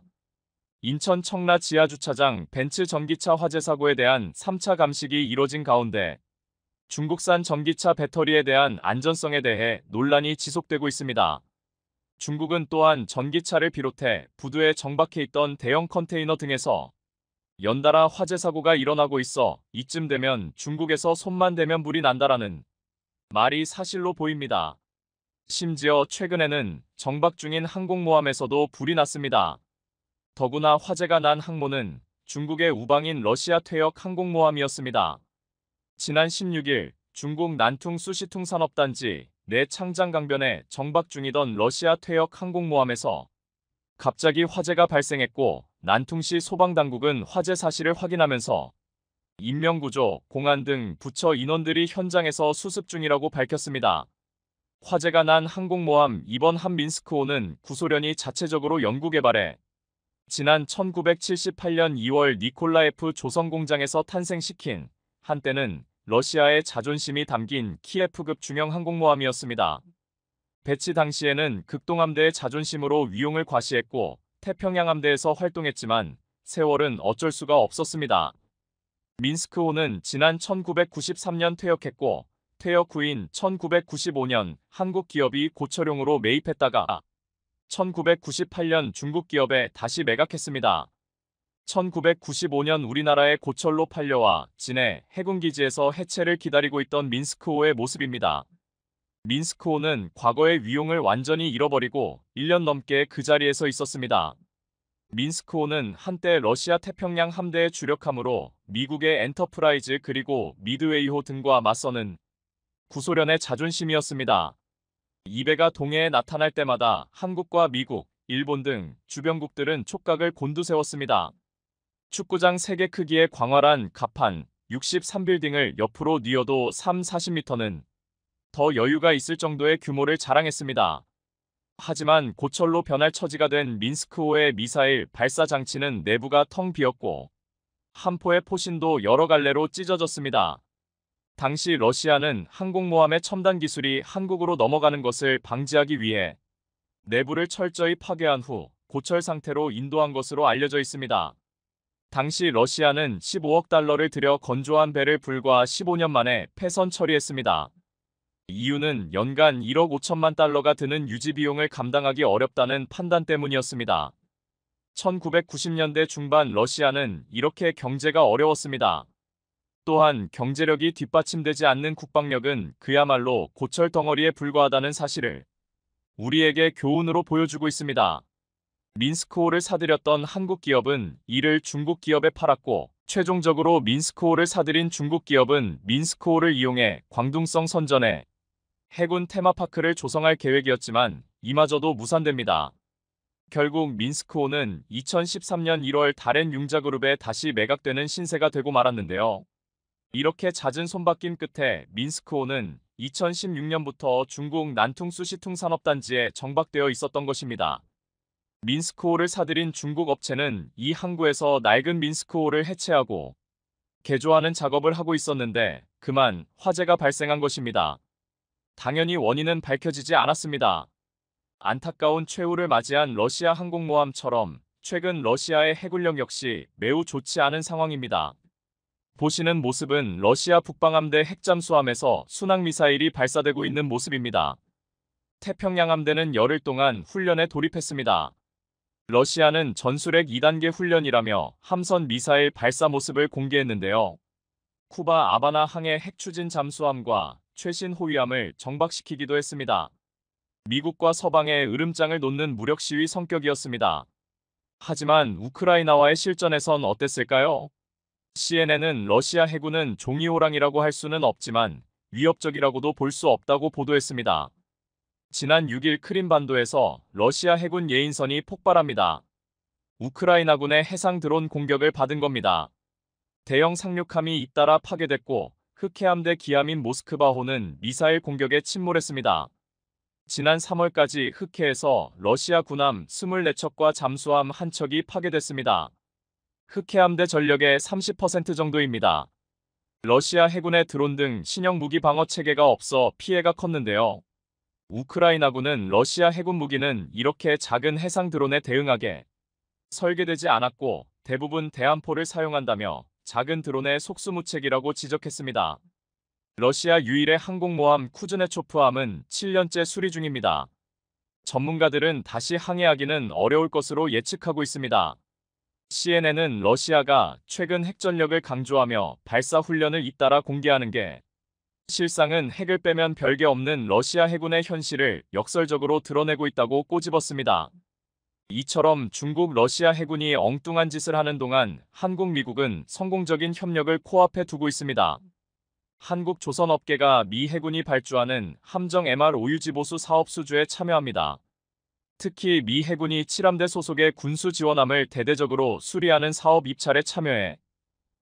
인천 청라 지하주차장 벤츠 전기차 화재 사고에 대한 3차 감식이 이뤄진 가운데 중국산 전기차 배터리에 대한 안전성에 대해 논란이 지속되고 있습니다. 중국은 또한 전기차를 비롯해 부두에 정박해 있던 대형 컨테이너 등에서 연달아 화재 사고가 일어나고 있어 이쯤 되면 중국에서 손만 대면 불이 난다라는 말이 사실로 보입니다. 심지어 최근에는 정박 중인 항공모함에서도 불이 났습니다. 더구나 화재가 난 항모는 중국의 우방인 러시아 퇴역 항공모함이었습니다. 지난 16일 중국 난퉁 수시통 산업단지 내 창장강변에 정박 중이던 러시아 퇴역 항공모함에서 갑자기 화재가 발생했고 난퉁시 소방당국은 화재 사실을 확인하면서 인명구조, 공안 등 부처 인원들이 현장에서 수습 중이라고 밝혔습니다. 화재가 난 항공모함 이번 한민스크호는 구소련이 자체적으로 연구 개발해 지난 1978년 2월 니콜라에프 조선공장에서 탄생시킨 한때는 러시아의 자존심이 담긴 키예프급 중형 항공모함이었습니다. 배치 당시에는 극동함대의 자존심으로 위용을 과시했고 태평양 함대에서 활동했지만 세월은 어쩔 수가 없었습니다. 민스크호는 지난 1993년 퇴역했고 퇴역 후인 1995년 한국 기업이 고철용으로 매입했다가 1998년 중국 기업에 다시 매각했습니다. 1995년 우리나라의 고철로 팔려와 진해 해군기지에서 해체를 기다리고 있던 민스크호의 모습입니다. 민스크호는 과거의 위용을 완전히 잃어버리고 1년 넘게 그 자리에서 있었습니다. 민스크호는 한때 러시아 태평양 함대의 주력함으로 미국의 엔터프라이즈 그리고 미드웨이호 등과 맞서는 구소련의 자존심이었습니다. 이베가 동해에 나타날 때마다 한국과 미국, 일본 등 주변국들은 촉각을 곤두세웠습니다. 축구장 3개 크기의 광활한 갑판 63빌딩을 옆으로 뉘어도 3, 40m는 더 여유가 있을 정도의 규모를 자랑했습니다. 하지만 고철로 변할 처지가 된 민스크호의 미사일 발사 장치는 내부가 텅 비었고 한포의 포신도 여러 갈래로 찢어졌습니다. 당시 러시아는 항공모함의 첨단 기술이 한국으로 넘어가는 것을 방지하기 위해 내부를 철저히 파괴한 후 고철 상태로 인도한 것으로 알려져 있습니다. 당시 러시아는 15억 달러를 들여 건조한 배를 불과 15년 만에 폐선 처리했습니다. 이유는 연간 1억 5천만 달러가 드는 유지 비용을 감당하기 어렵다는 판단 때문이었습니다. 1990년대 중반 러시아는 이렇게 경제가 어려웠습니다. 또한 경제력이 뒷받침되지 않는 국방력은 그야말로 고철 덩어리에 불과하다는 사실을 우리에게 교훈으로 보여주고 있습니다. 민스크호를 사들였던 한국 기업은 이를 중국 기업에 팔았고 최종적으로 민스크호를 사들인 중국 기업은 민스크호를 이용해 광둥성 선전에 해군 테마파크를 조성할 계획이었지만 이마저도 무산됩니다. 결국 민스크호는 2013년 1월 다렌 융자그룹에 다시 매각되는 신세가 되고 말았는데요. 이렇게 잦은 손바뀜 끝에 민스크호는 2016년부터 중국 난퉁수시퉁 산업단지에 정박되어 있었던 것입니다. 민스크호를 사들인 중국 업체는 이 항구에서 낡은 민스크호를 해체하고 개조하는 작업을 하고 있었는데 그만 화재가 발생한 것입니다. 당연히 원인은 밝혀지지 않았습니다. 안타까운 최후를 맞이한 러시아 항공모함처럼 최근 러시아의 해군력 역시 매우 좋지 않은 상황입니다. 보시는 모습은 러시아 북방함대 핵잠수함에서 순항미사일이 발사되고 있는 모습입니다. 태평양함대는 열흘 동안 훈련에 돌입했습니다. 러시아는 전술핵 2단계 훈련이라며 함선 미사일 발사 모습을 공개했는데요. 쿠바 아바나 항해 핵추진 잠수함과 최신 호위함을 정박시키기도 했습니다. 미국과 서방의 으름장을 놓는 무력 시위 성격이었습니다. 하지만 우크라이나와의 실전에선 어땠을까요? CNN은 러시아 해군은 종이 호랑이라고 할 수는 없지만 위협적이라고도 볼 수 없다고 보도했습니다. 지난 6일 크림반도에서 러시아 해군 예인선이 폭발합니다. 우크라이나군의 해상 드론 공격을 받은 겁니다. 대형 상륙함이 잇따라 파괴됐고 흑해함대 기함인 모스크바호는 미사일 공격에 침몰했습니다. 지난 3월까지 흑해에서 러시아 군함 24척과 잠수함 한척이 파괴됐습니다. 흑해함대 전력의 30% 정도입니다. 러시아 해군의 드론 등 신형 무기 방어 체계가 없어 피해가 컸는데요. 우크라이나군은 러시아 해군 무기는 이렇게 작은 해상 드론에 대응하게 설계되지 않았고 대부분 대한포를 사용한다며 작은 드론의 속수무책이라고 지적했습니다. 러시아 유일의 항공모함 쿠즈네초프함은 7년째 수리 중입니다. 전문가들은 다시 항해하기는 어려울 것으로 예측하고 있습니다. CNN은 러시아가 최근 핵전력을 강조하며 발사 훈련을 잇따라 공개하는 게 실상은 핵을 빼면 별 게 없는 러시아 해군의 현실을 역설적으로 드러내고 있다고 꼬집었습니다. 이처럼 중국 러시아 해군이 엉뚱한 짓을 하는 동안 한국 미국은 성공적인 협력을 코앞에 두고 있습니다. 한국 조선업계가 미 해군이 발주하는 함정 MR 오유지보수 사업 수주에 참여합니다. 특히 미 해군이 7함대 소속의 군수 지원함을 대대적으로 수리하는 사업 입찰에 참여해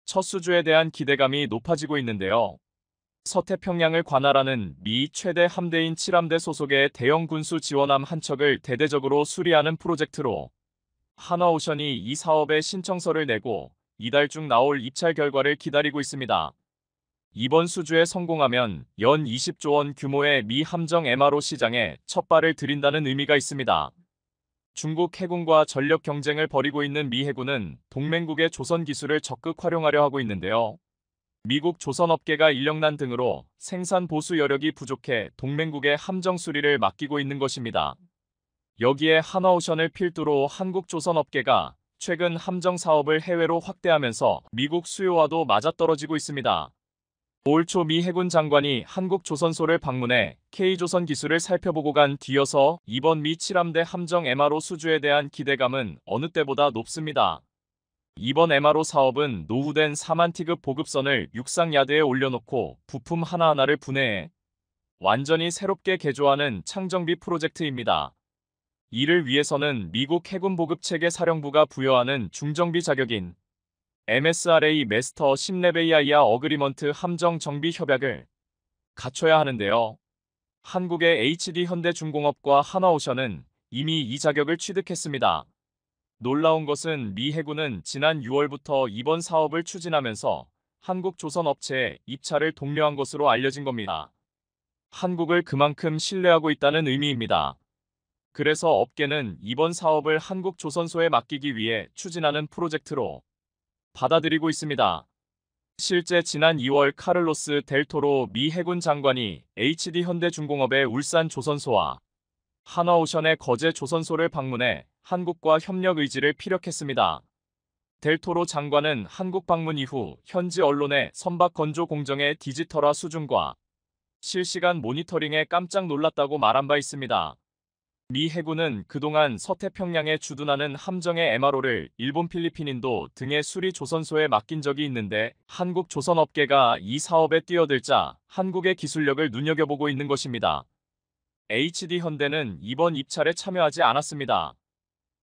첫 수주에 대한 기대감이 높아지고 있는데요. 서태평양을 관할하는 미 최대 함대인 7함대 소속의 대형 군수 지원함 한 척을 대대적으로 수리하는 프로젝트로 하나오션이 이 사업에 신청서를 내고 이달 중 나올 입찰 결과를 기다리고 있습니다. 이번 수주에 성공하면 연 20조 원 규모의 미 함정 MRO 시장에 첫 발을 들인다는 의미가 있습니다. 중국 해군과 전력 경쟁을 벌이고 있는 미 해군은 동맹국의 조선 기술을 적극 활용하려 하고 있는데요. 미국 조선 업계가 인력난 등으로 생산 보수 여력이 부족해 동맹국의 함정 수리를 맡기고 있는 것입니다. 여기에 한화오션을 필두로 한국 조선 업계가 최근 함정 사업을 해외로 확대하면서 미국 수요와도 맞아떨어지고 있습니다. 올초미 해군 장관이 한국조선소를 방문해 K조선 기술을 살펴보고 간뒤어서 이번 미 7함대 함정 MRO 수주에 대한 기대감은 어느 때보다 높습니다. 이번 MRO 사업은 노후된 사만티급 보급선을 육상야드에 올려놓고 부품 하나하나를 분해해 완전히 새롭게 개조하는 창정비 프로젝트입니다. 이를 위해서는 미국 해군 보급체계 사령부가 부여하는 중정비 자격인 MSRA 메스터 10레벨 이하 이하 어그리먼트 함정 정비 협약을 갖춰야 하는데요. 한국의 HD 현대중공업과 한화오션은 이미 이 자격을 취득했습니다. 놀라운 것은 미 해군은 지난 6월부터 이번 사업을 추진하면서 한국 조선 업체에 입찰을 독려한 것으로 알려진 겁니다. 한국을 그만큼 신뢰하고 있다는 의미입니다. 그래서 업계는 이번 사업을 한국 조선소에 맡기기 위해 추진하는 프로젝트로 받아들이고 있습니다. 실제 지난 2월 카를로스 델토로 미 해군 장관이 HD 현대중공업의 울산 조선소와 한화오션의 거제 조선소를 방문해 한국과 협력 의지를 피력했습니다. 델토로 장관은 한국 방문 이후 현지 언론의 선박 건조 공정의 디지털화 수준과 실시간 모니터링에 깜짝 놀랐다고 말한 바 있습니다. 미 해군은 그동안 서태평양에 주둔하는 함정의 MRO를 일본 필리핀인도 등의 수리 조선소에 맡긴 적이 있는데 한국 조선업계가 이 사업에 뛰어들자 한국의 기술력을 눈여겨보고 있는 것입니다. HD 현대는 이번 입찰에 참여하지 않았습니다.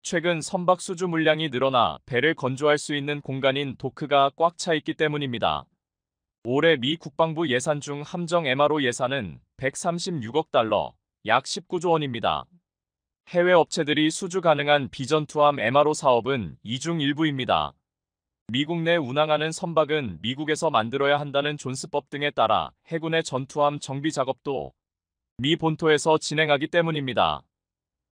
최근 선박 수주 물량이 늘어나 배를 건조할 수 있는 공간인 도크가 꽉 차 있기 때문입니다. 올해 미 국방부 예산 중 함정 MRO 예산은 136억 달러, 약 19조 원입니다. 해외 업체들이 수주 가능한 비전투함 MRO 사업은 이중 일부입니다. 미국 내 운항하는 선박은 미국에서 만들어야 한다는 존스법 등에 따라 해군의 전투함 정비 작업도 미 본토에서 진행하기 때문입니다.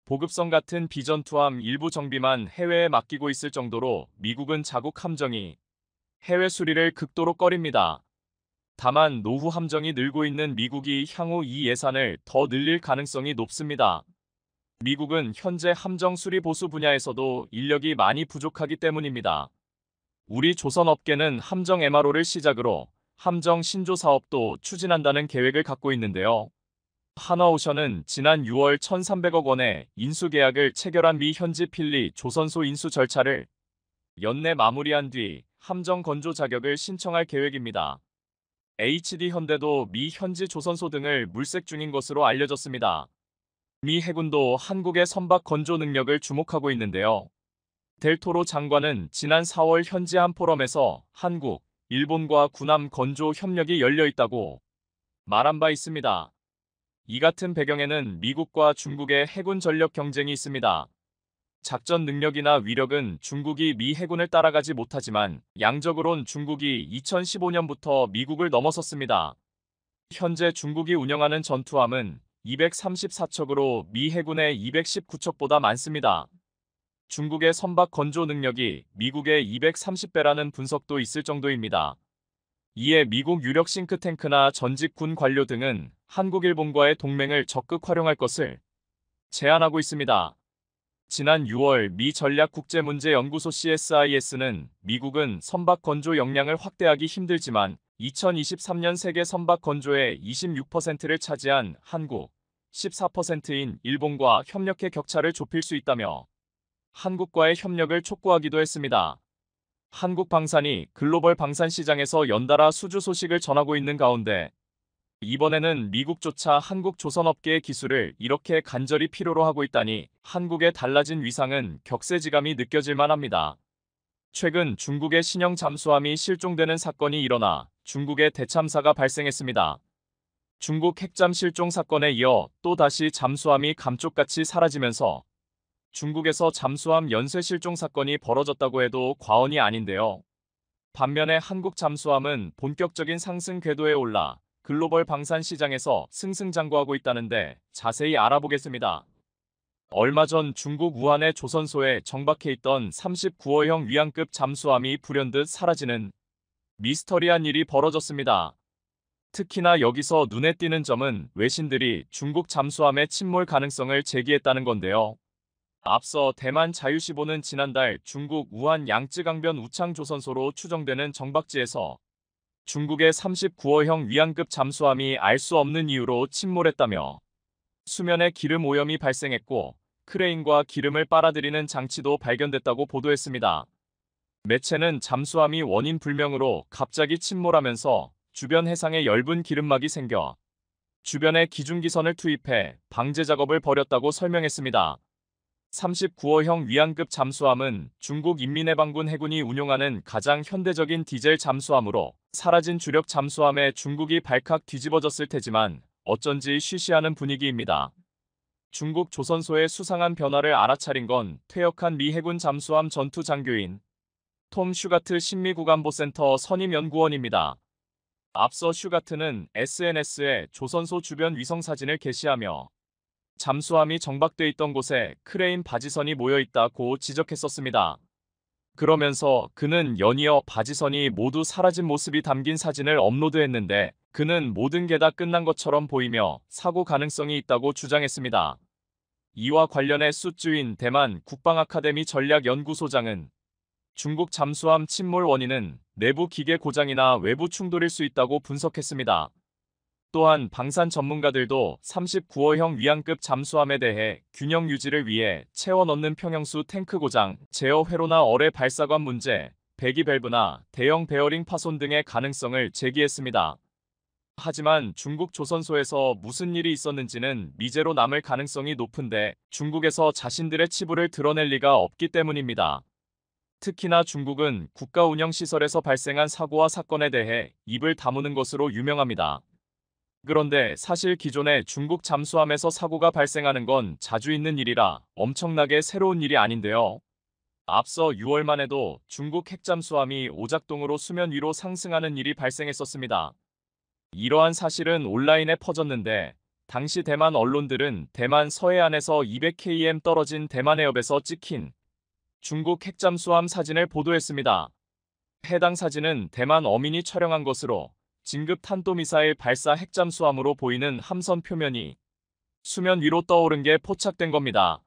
보급성 같은 비전투함 일부 정비만 해외에 맡기고 있을 정도로 미국은 자국 함정이 해외 수리를 극도로 꺼립니다. 다만 노후 함정이 늘고 있는 미국이 향후 이 예산을 더 늘릴 가능성이 높습니다. 미국은 현재 함정 수리 보수 분야에서도 인력이 많이 부족하기 때문입니다. 우리 조선업계는 함정 MRO를 시작으로 함정 신조 사업도 추진한다는 계획을 갖고 있는데요. 한화오션은 지난 6월 1,300억 원의 인수계약을 체결한 미 현지 필리 조선소 인수 절차를 연내 마무리한 뒤 함정 건조 자격을 신청할 계획입니다. HD 현대도 미 현지 조선소 등을 물색 중인 것으로 알려졌습니다. 미 해군도 한국의 선박 건조 능력을 주목하고 있는데요. 델토로 장관은 지난 4월 현지한 포럼에서 한국, 일본과 군함 건조 협력이 열려 있다고 말한 바 있습니다. 이 같은 배경에는 미국과 중국의 해군 전력 경쟁이 있습니다. 작전 능력이나 위력은 중국이 미 해군을 따라가지 못하지만 양적으론 중국이 2015년부터 미국을 넘어섰습니다. 현재 중국이 운영하는 전투함은 234척으로 미 해군의 219척보다 많습니다. 중국의 선박 건조 능력이 미국의 230배라는 분석도 있을 정도입니다. 이에 미국 유력 싱크탱크나 전직 군 관료 등은 한국 일본과의 동맹을 적극 활용할 것을 제안하고 있습니다. 지난 6월 미 전략국제문제연구소 CSIS는 미국은 선박 건조 역량을 확대하기 힘들지만 2023년 세계 선박 건조의 26%를 차지한 한국, 14%인 일본과 협력해 격차를 좁힐 수 있다며 한국과의 협력을 촉구하기도 했습니다. 한국 방산이 글로벌 방산 시장에서 연달아 수주 소식을 전하고 있는 가운데 이번에는 미국조차 한국 조선업계의 기술을 이렇게 간절히 필요로 하고 있다니 한국의 달라진 위상은 격세지감이 느껴질만 합니다. 최근 중국의 신형 잠수함이 실종되는 사건이 일어나 중국의 대참사가 발생했습니다. 중국 핵잠 실종 사건에 이어 또다시 잠수함이 감쪽같이 사라지면서 중국에서 잠수함 연쇄 실종 사건이 벌어졌다고 해도 과언이 아닌데요. 반면에 한국 잠수함은 본격적인 상승 궤도에 올라 글로벌 방산 시장에서 승승장구하고 있다는데 자세히 알아보겠습니다. 얼마 전 중국 우한의 조선소에 정박해 있던 39호형 위안급 잠수함이 불현듯 사라지는 미스터리한 일이 벌어졌습니다. 특히나 여기서 눈에 띄는 점은 외신들이 중국 잠수함의 침몰 가능성을 제기했다는 건데요. 앞서 대만 자유시보는 지난달 중국 우한 양쯔강변 우창조선소로 추정되는 정박지에서 중국의 39호형 위안급 잠수함이 알 수 없는 이유로 침몰했다며 수면에 기름 오염이 발생했고 크레인과 기름을 빨아들이는 장치도 발견됐다고 보도했습니다. 매체는 잠수함이 원인 불명으로 갑자기 침몰하면서 주변 해상에 엷은 기름막이 생겨 주변에 기중기선을 투입해 방제 작업을 벌였다고 설명했습니다. 39호형 위안급 잠수함은 중국 인민해방군 해군이 운용하는 가장 현대적인 디젤 잠수함으로 사라진 주력 잠수함에 중국이 발칵 뒤집어졌을 테지만 어쩐지 쉬쉬하는 분위기입니다. 중국 조선소의 수상한 변화를 알아차린 건 퇴역한 미 해군 잠수함 전투 장교인 톰 슈가트 심미구간보센터 선임연구원입니다. 앞서 슈가트는 SNS에 조선소 주변 위성사진을 게시하며 잠수함이 정박돼 있던 곳에 크레인 바지선이 모여있다고 지적했었습니다. 그러면서 그는 연이어 바지선이 모두 사라진 모습이 담긴 사진을 업로드했는데 그는 모든 게 다 끝난 것처럼 보이며 사고 가능성이 있다고 주장했습니다. 이와 관련해 숫주인 대만 국방아카데미 전략연구소장은 중국 잠수함 침몰 원인은 내부 기계 고장이나 외부 충돌일 수 있다고 분석했습니다. 또한 방산 전문가들도 39호형 위안급 잠수함에 대해 균형 유지를 위해 채워넣는 평형수 탱크 고장, 제어 회로나 어뢰 발사관 문제, 배기 밸브나 대형 베어링 파손 등의 가능성을 제기했습니다. 하지만 중국 조선소에서 무슨 일이 있었는지는 미제로 남을 가능성이 높은데 중국에서 자신들의 치부를 드러낼 리가 없기 때문입니다. 특히나 중국은 국가 운영 시설에서 발생한 사고와 사건에 대해 입을 다무는 것으로 유명합니다. 그런데 사실 기존에 중국 잠수함에서 사고가 발생하는 건 자주 있는 일이라 엄청나게 새로운 일이 아닌데요. 앞서 6월만 해도 중국 핵잠수함이 오작동으로 수면 위로 상승하는 일이 발생했었습니다. 이러한 사실은 온라인에 퍼졌는데 당시 대만 언론들은 대만 서해안에서 200km 떨어진 대만 해협에서 찍힌 중국 핵잠수함 사진을 보도했습니다. 해당 사진은 대만 어민이 촬영한 것으로 진급 탄도미사일 발사 핵잠수함으로 보이는 함선 표면이 수면 위로 떠오른 게 포착된 겁니다.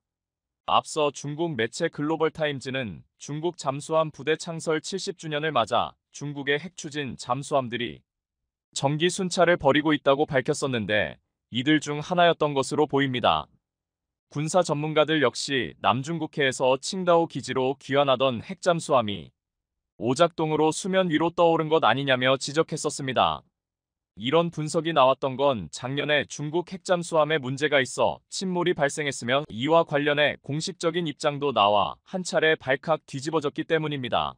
앞서 중국 매체 글로벌 타임즈는 중국 잠수함 부대 창설 70주년을 맞아 중국의 핵추진 잠수함들이 전기 순찰을 벌이고 있다고 밝혔었는데 이들 중 하나였던 것으로 보입니다. 군사 전문가들 역시 남중국해에서 칭다오 기지로 귀환하던 핵잠수함이 오작동으로 수면 위로 떠오른 것 아니냐며 지적했었습니다. 이런 분석이 나왔던 건 작년에 중국 핵잠수함에 문제가 있어 침몰이 발생했으며 이와 관련해 공식적인 입장도 나와 한 차례 발칵 뒤집어졌기 때문입니다.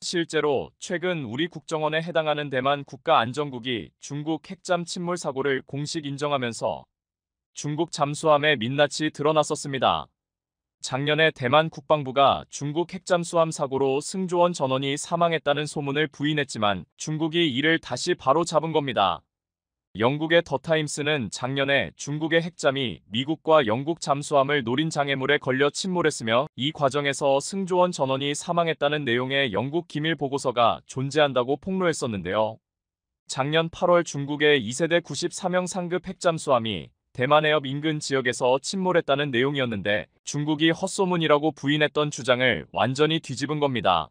실제로 최근 우리 국정원에 해당하는 대만 국가안전국이 중국 핵잠 침몰 사고를 공식 인정하면서 중국 잠수함에 민낯이 드러났었습니다. 작년에 대만 국방부가 중국 핵잠수함 사고로 승조원 전원이 사망했다는 소문을 부인했지만 중국이 이를 다시 바로 잡은 겁니다. 영국의 더타임스는 작년에 중국의 핵잠이 미국과 영국 잠수함을 노린 장애물에 걸려 침몰했으며 이 과정에서 승조원 전원이 사망했다는 내용의 영국 기밀 보고서가 존재한다고 폭로했었는데요. 작년 8월 중국의 2세대 94명 상급 핵잠수함이 대만 해협 인근 지역에서 침몰했다는 내용이었는데 중국이 헛소문이라고 부인했던 주장을 완전히 뒤집은 겁니다.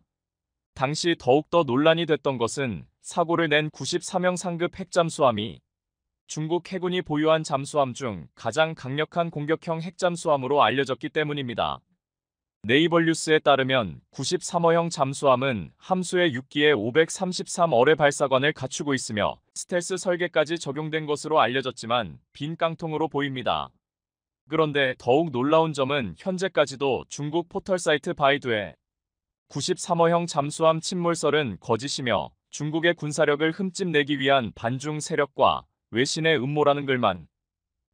당시 더욱더 논란이 됐던 것은 사고를 낸 94명 상급 핵잠수함이 중국 해군이 보유한 잠수함 중 가장 강력한 공격형 핵잠수함으로 알려졌기 때문입니다. 네이버 뉴스에 따르면 9 3호형 잠수함은 함수의 6기에 533어뢰 발사관을 갖추고 있으며 스텔스 설계까지 적용된 것으로 알려졌지만 빈 깡통으로 보입니다. 그런데 더욱 놀라운 점은 현재까지도 중국 포털 사이트 바이두에 9 3호형 잠수함 침몰설은 거짓이며 중국의 군사력을 흠집내기 위한 반중 세력과 외신의 음모라는 글만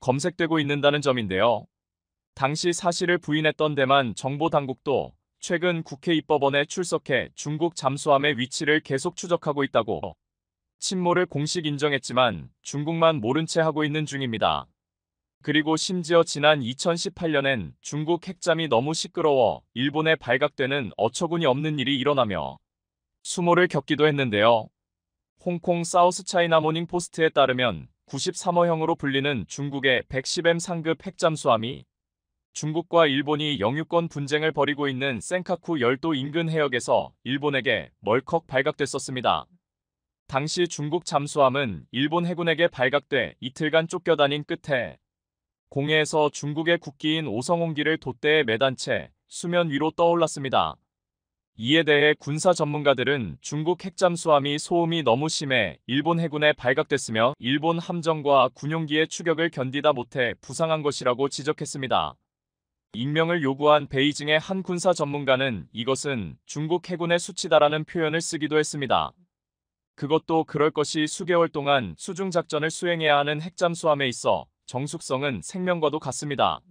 검색되고 있는다는 점인데요. 당시 사실을 부인했던 대만 정보당국도 최근 국회 입법원에 출석해 중국 잠수함의 위치를 계속 추적하고 있다고 침몰을 공식 인정했지만 중국만 모른 채 하고 있는 중입니다. 그리고 심지어 지난 2018년엔 중국 핵잠이 너무 시끄러워 일본에 발각되는 어처구니 없는 일이 일어나며 수모를 겪기도 했는데요. 홍콩 사우스 차이나 모닝 포스트에 따르면 93호형으로 불리는 중국의 110M 상급 핵잠수함이 중국과 일본이 영유권 분쟁을 벌이고 있는 센카쿠 열도 인근 해역에서 일본에게 멀컥 발각됐었습니다. 당시 중국 잠수함은 일본 해군에게 발각돼 이틀간 쫓겨다닌 끝에 공해에서 중국의 국기인 오성홍기를 돛대에 매단 채 수면 위로 떠올랐습니다. 이에 대해 군사 전문가들은 중국 핵잠수함이 소음이 너무 심해 일본 해군에 발각됐으며 일본 함정과 군용기의 추격을 견디다 못해 부상한 것이라고 지적했습니다. 익명을 요구한 베이징의 한 군사 전문가는 이것은 중국 해군의 수치다라는 표현을 쓰기도 했습니다. 그것도 그럴 것이 수개월 동안 수중작전을 수행해야 하는 핵잠수함에 있어 정숙성은 생명과도 같습니다.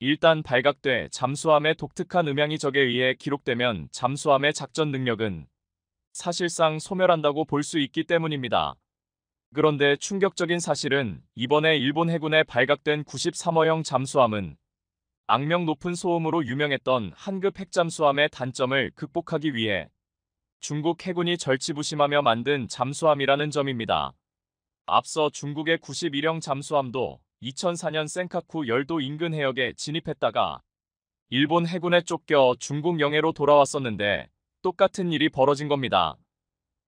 일단 발각돼 잠수함의 독특한 음향이 적에 의해 기록되면 잠수함의 작전 능력은 사실상 소멸한다고 볼 수 있기 때문입니다. 그런데 충격적인 사실은 이번에 일본 해군에 발각된 93호형 잠수함은 악명 높은 소음으로 유명했던 한급 핵잠수함의 단점을 극복하기 위해 중국 해군이 절치부심하며 만든 잠수함이라는 점입니다. 앞서 중국의 91형 잠수함도 2004년 센카쿠 열도 인근 해역에 진입했다가 일본 해군에 쫓겨 중국 영해로 돌아왔었는데 똑같은 일이 벌어진 겁니다.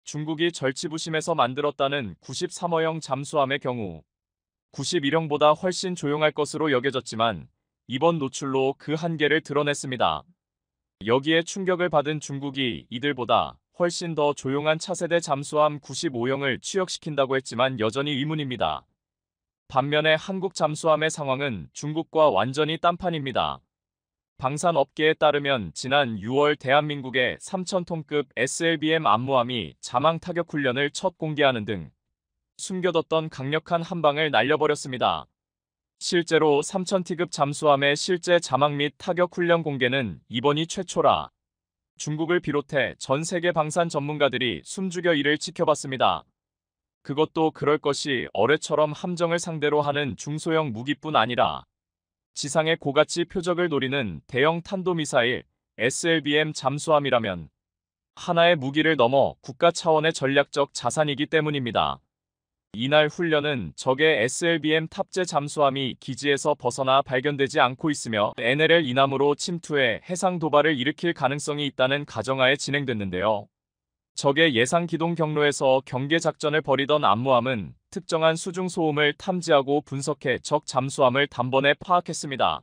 중국이 절치부심해서 만들었다는 93호형 잠수함의 경우 91형보다 훨씬 조용할 것으로 여겨졌지만 이번 노출로 그 한계를 드러냈습니다. 여기에 충격을 받은 중국이 이들보다 훨씬 더 조용한 차세대 잠수함 95형을 취역시킨다고 했지만 여전히 의문입니다. 반면에 한국 잠수함의 상황은 중국과 완전히 딴판입니다. 방산업계에 따르면 지난 6월 대한민국의 3,000톤급 SLBM 안무함이 자망 타격 훈련을 첫 공개하는 등 숨겨뒀던 강력한 한방을 날려버렸습니다. 실제로 3000T급 잠수함의 실제 자막 및 타격 훈련 공개는 이번이 최초라 중국을 비롯해 전 세계 방산 전문가들이 숨죽여 이를 지켜봤습니다. 그것도 그럴 것이 어뢰처럼 함정을 상대로 하는 중소형 무기뿐 아니라 지상의 고가치 표적을 노리는 대형 탄도미사일 SLBM 잠수함이라면 하나의 무기를 넘어 국가 차원의 전략적 자산이기 때문입니다. 이날 훈련은 적의 SLBM 탑재 잠수함이 기지에서 벗어나 발견되지 않고 있으며 NLL 이남으로 침투해 해상 도발을 일으킬 가능성이 있다는 가정하에 진행됐는데요. 적의 예상 기동 경로에서 경계 작전을 벌이던 안무함은 특정한 수중 소음을 탐지하고 분석해 적 잠수함을 단번에 파악했습니다.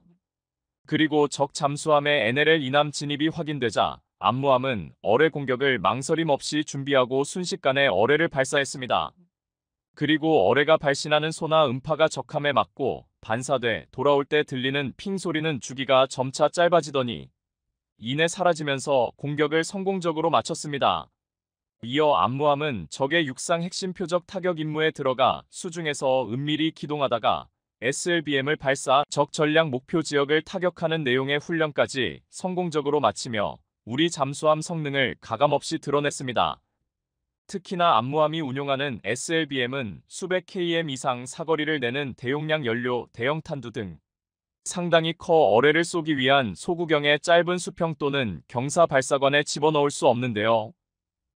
그리고 적 잠수함의 NLL 이남 진입이 확인되자 안무함은 어뢰 공격을 망설임 없이 준비하고 순식간에 어뢰를 발사했습니다. 그리고 어뢰가 발신하는 소나 음파가 적함에 맞고 반사돼 돌아올 때 들리는 핑 소리는 주기가 점차 짧아지더니 이내 사라지면서 공격을 성공적으로 마쳤습니다. 이어 안무함은 적의 육상 핵심 표적 타격 임무에 들어가 수중에서 은밀히 기동하다가 SLBM을 발사 적 전략 목표 지역을 타격하는 내용의 훈련까지 성공적으로 마치며 우리 잠수함 성능을 가감없이 드러냈습니다. 특히나 암무함이 운용하는 SLBM은 수백 km 이상 사거리를 내는 대용량 연료, 대형 탄두 등 상당히 커 어뢰를 쏘기 위한 소구경의 짧은 수평 또는 경사 발사관에 집어넣을 수 없는데요.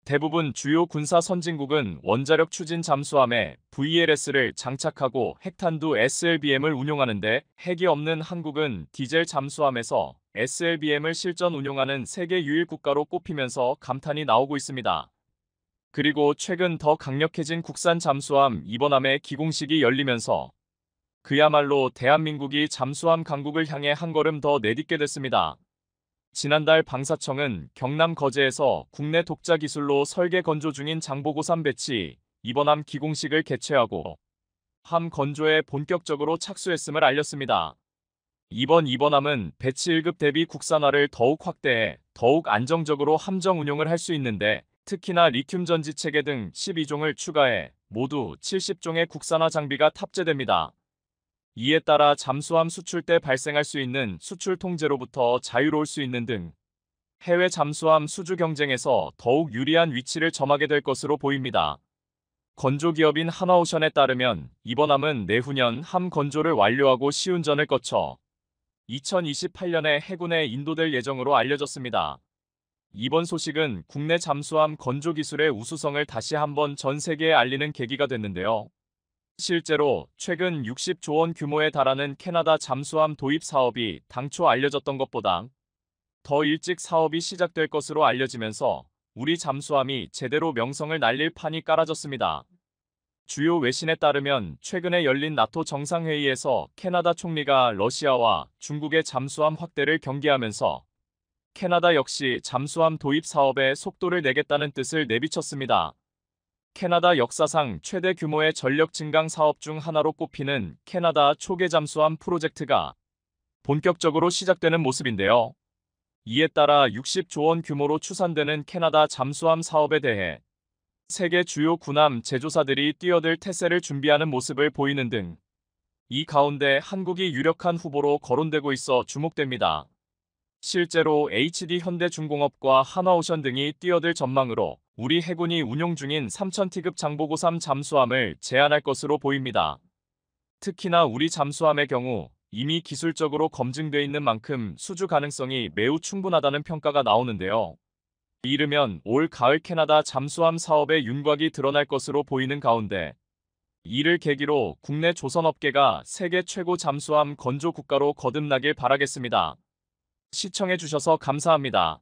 대부분 주요 군사 선진국은 원자력 추진 잠수함에 VLS를 장착하고 핵탄두 SLBM을 운용하는데 핵이 없는 한국은 디젤 잠수함에서 SLBM을 실전 운용하는 세계 유일 국가로 꼽히면서 감탄이 나오고 있습니다. 그리고 최근 더 강력해진 국산 잠수함 이번함의 기공식이 열리면서 그야말로 대한민국이 잠수함 강국을 향해 한 걸음 더 내딛게 됐습니다. 지난달 방사청은 경남 거제에서 국내 독자 기술로 설계 건조 중인 장보고산 배치 이번함 기공식을 개최하고 함 건조에 본격적으로 착수했음을 알렸습니다. 이번 이번함은 배치 1급 대비 국산화를 더욱 확대해 더욱 안정적으로 함정 운용을 할 수 있는데 특히나 리튬 전지체계 등 12종을 추가해 모두 70종의 국산화 장비가 탑재됩니다. 이에 따라 잠수함 수출 때 발생할 수 있는 수출 통제로부터 자유로울 수 있는 등 해외 잠수함 수주 경쟁에서 더욱 유리한 위치를 점하게 될 것으로 보입니다. 건조기업인 하나오션에 따르면 이번 함은 내후년 함 건조를 완료하고 시운전을 거쳐 2028년에 해군에 인도될 예정으로 알려졌습니다. 이번 소식은 국내 잠수함 건조 기술의 우수성을 다시 한번 전 세계에 알리는 계기가 됐는데요. 실제로 최근 60조 원 규모에 달하는 캐나다 잠수함 도입 사업이 당초 알려졌던 것보다 더 일찍 사업이 시작될 것으로 알려지면서 우리 잠수함이 제대로 명성을 날릴 판이 깔아졌습니다. 주요 외신에 따르면 최근에 열린 나토 정상회의에서 캐나다 총리가 러시아와 중국의 잠수함 확대를 경계하면서 캐나다 역시 잠수함 도입 사업에 속도를 내겠다는 뜻을 내비쳤습니다. 캐나다 역사상 최대 규모의 전력 증강 사업 중 하나로 꼽히는 캐나다 초계 잠수함 프로젝트가 본격적으로 시작되는 모습인데요. 이에 따라 60조 원 규모로 추산되는 캐나다 잠수함 사업에 대해 세계 주요 군함 제조사들이 뛰어들 태세를 준비하는 모습을 보이는 등 이 가운데 한국이 유력한 후보로 거론되고 있어 주목됩니다. 실제로 HD 현대중공업과 한화오션 등이 뛰어들 전망으로 우리 해군이 운용 중인 3000T급 장보고 3 잠수함을 제안할 것으로 보입니다. 특히나 우리 잠수함의 경우 이미 기술적으로 검증돼 있는 만큼 수주 가능성이 매우 충분하다는 평가가 나오는데요. 이르면 올 가을 캐나다 잠수함 사업의 윤곽이 드러날 것으로 보이는 가운데 이를 계기로 국내 조선업계가 세계 최고 잠수함 건조 국가로 거듭나길 바라겠습니다. 시청해주셔서 감사합니다.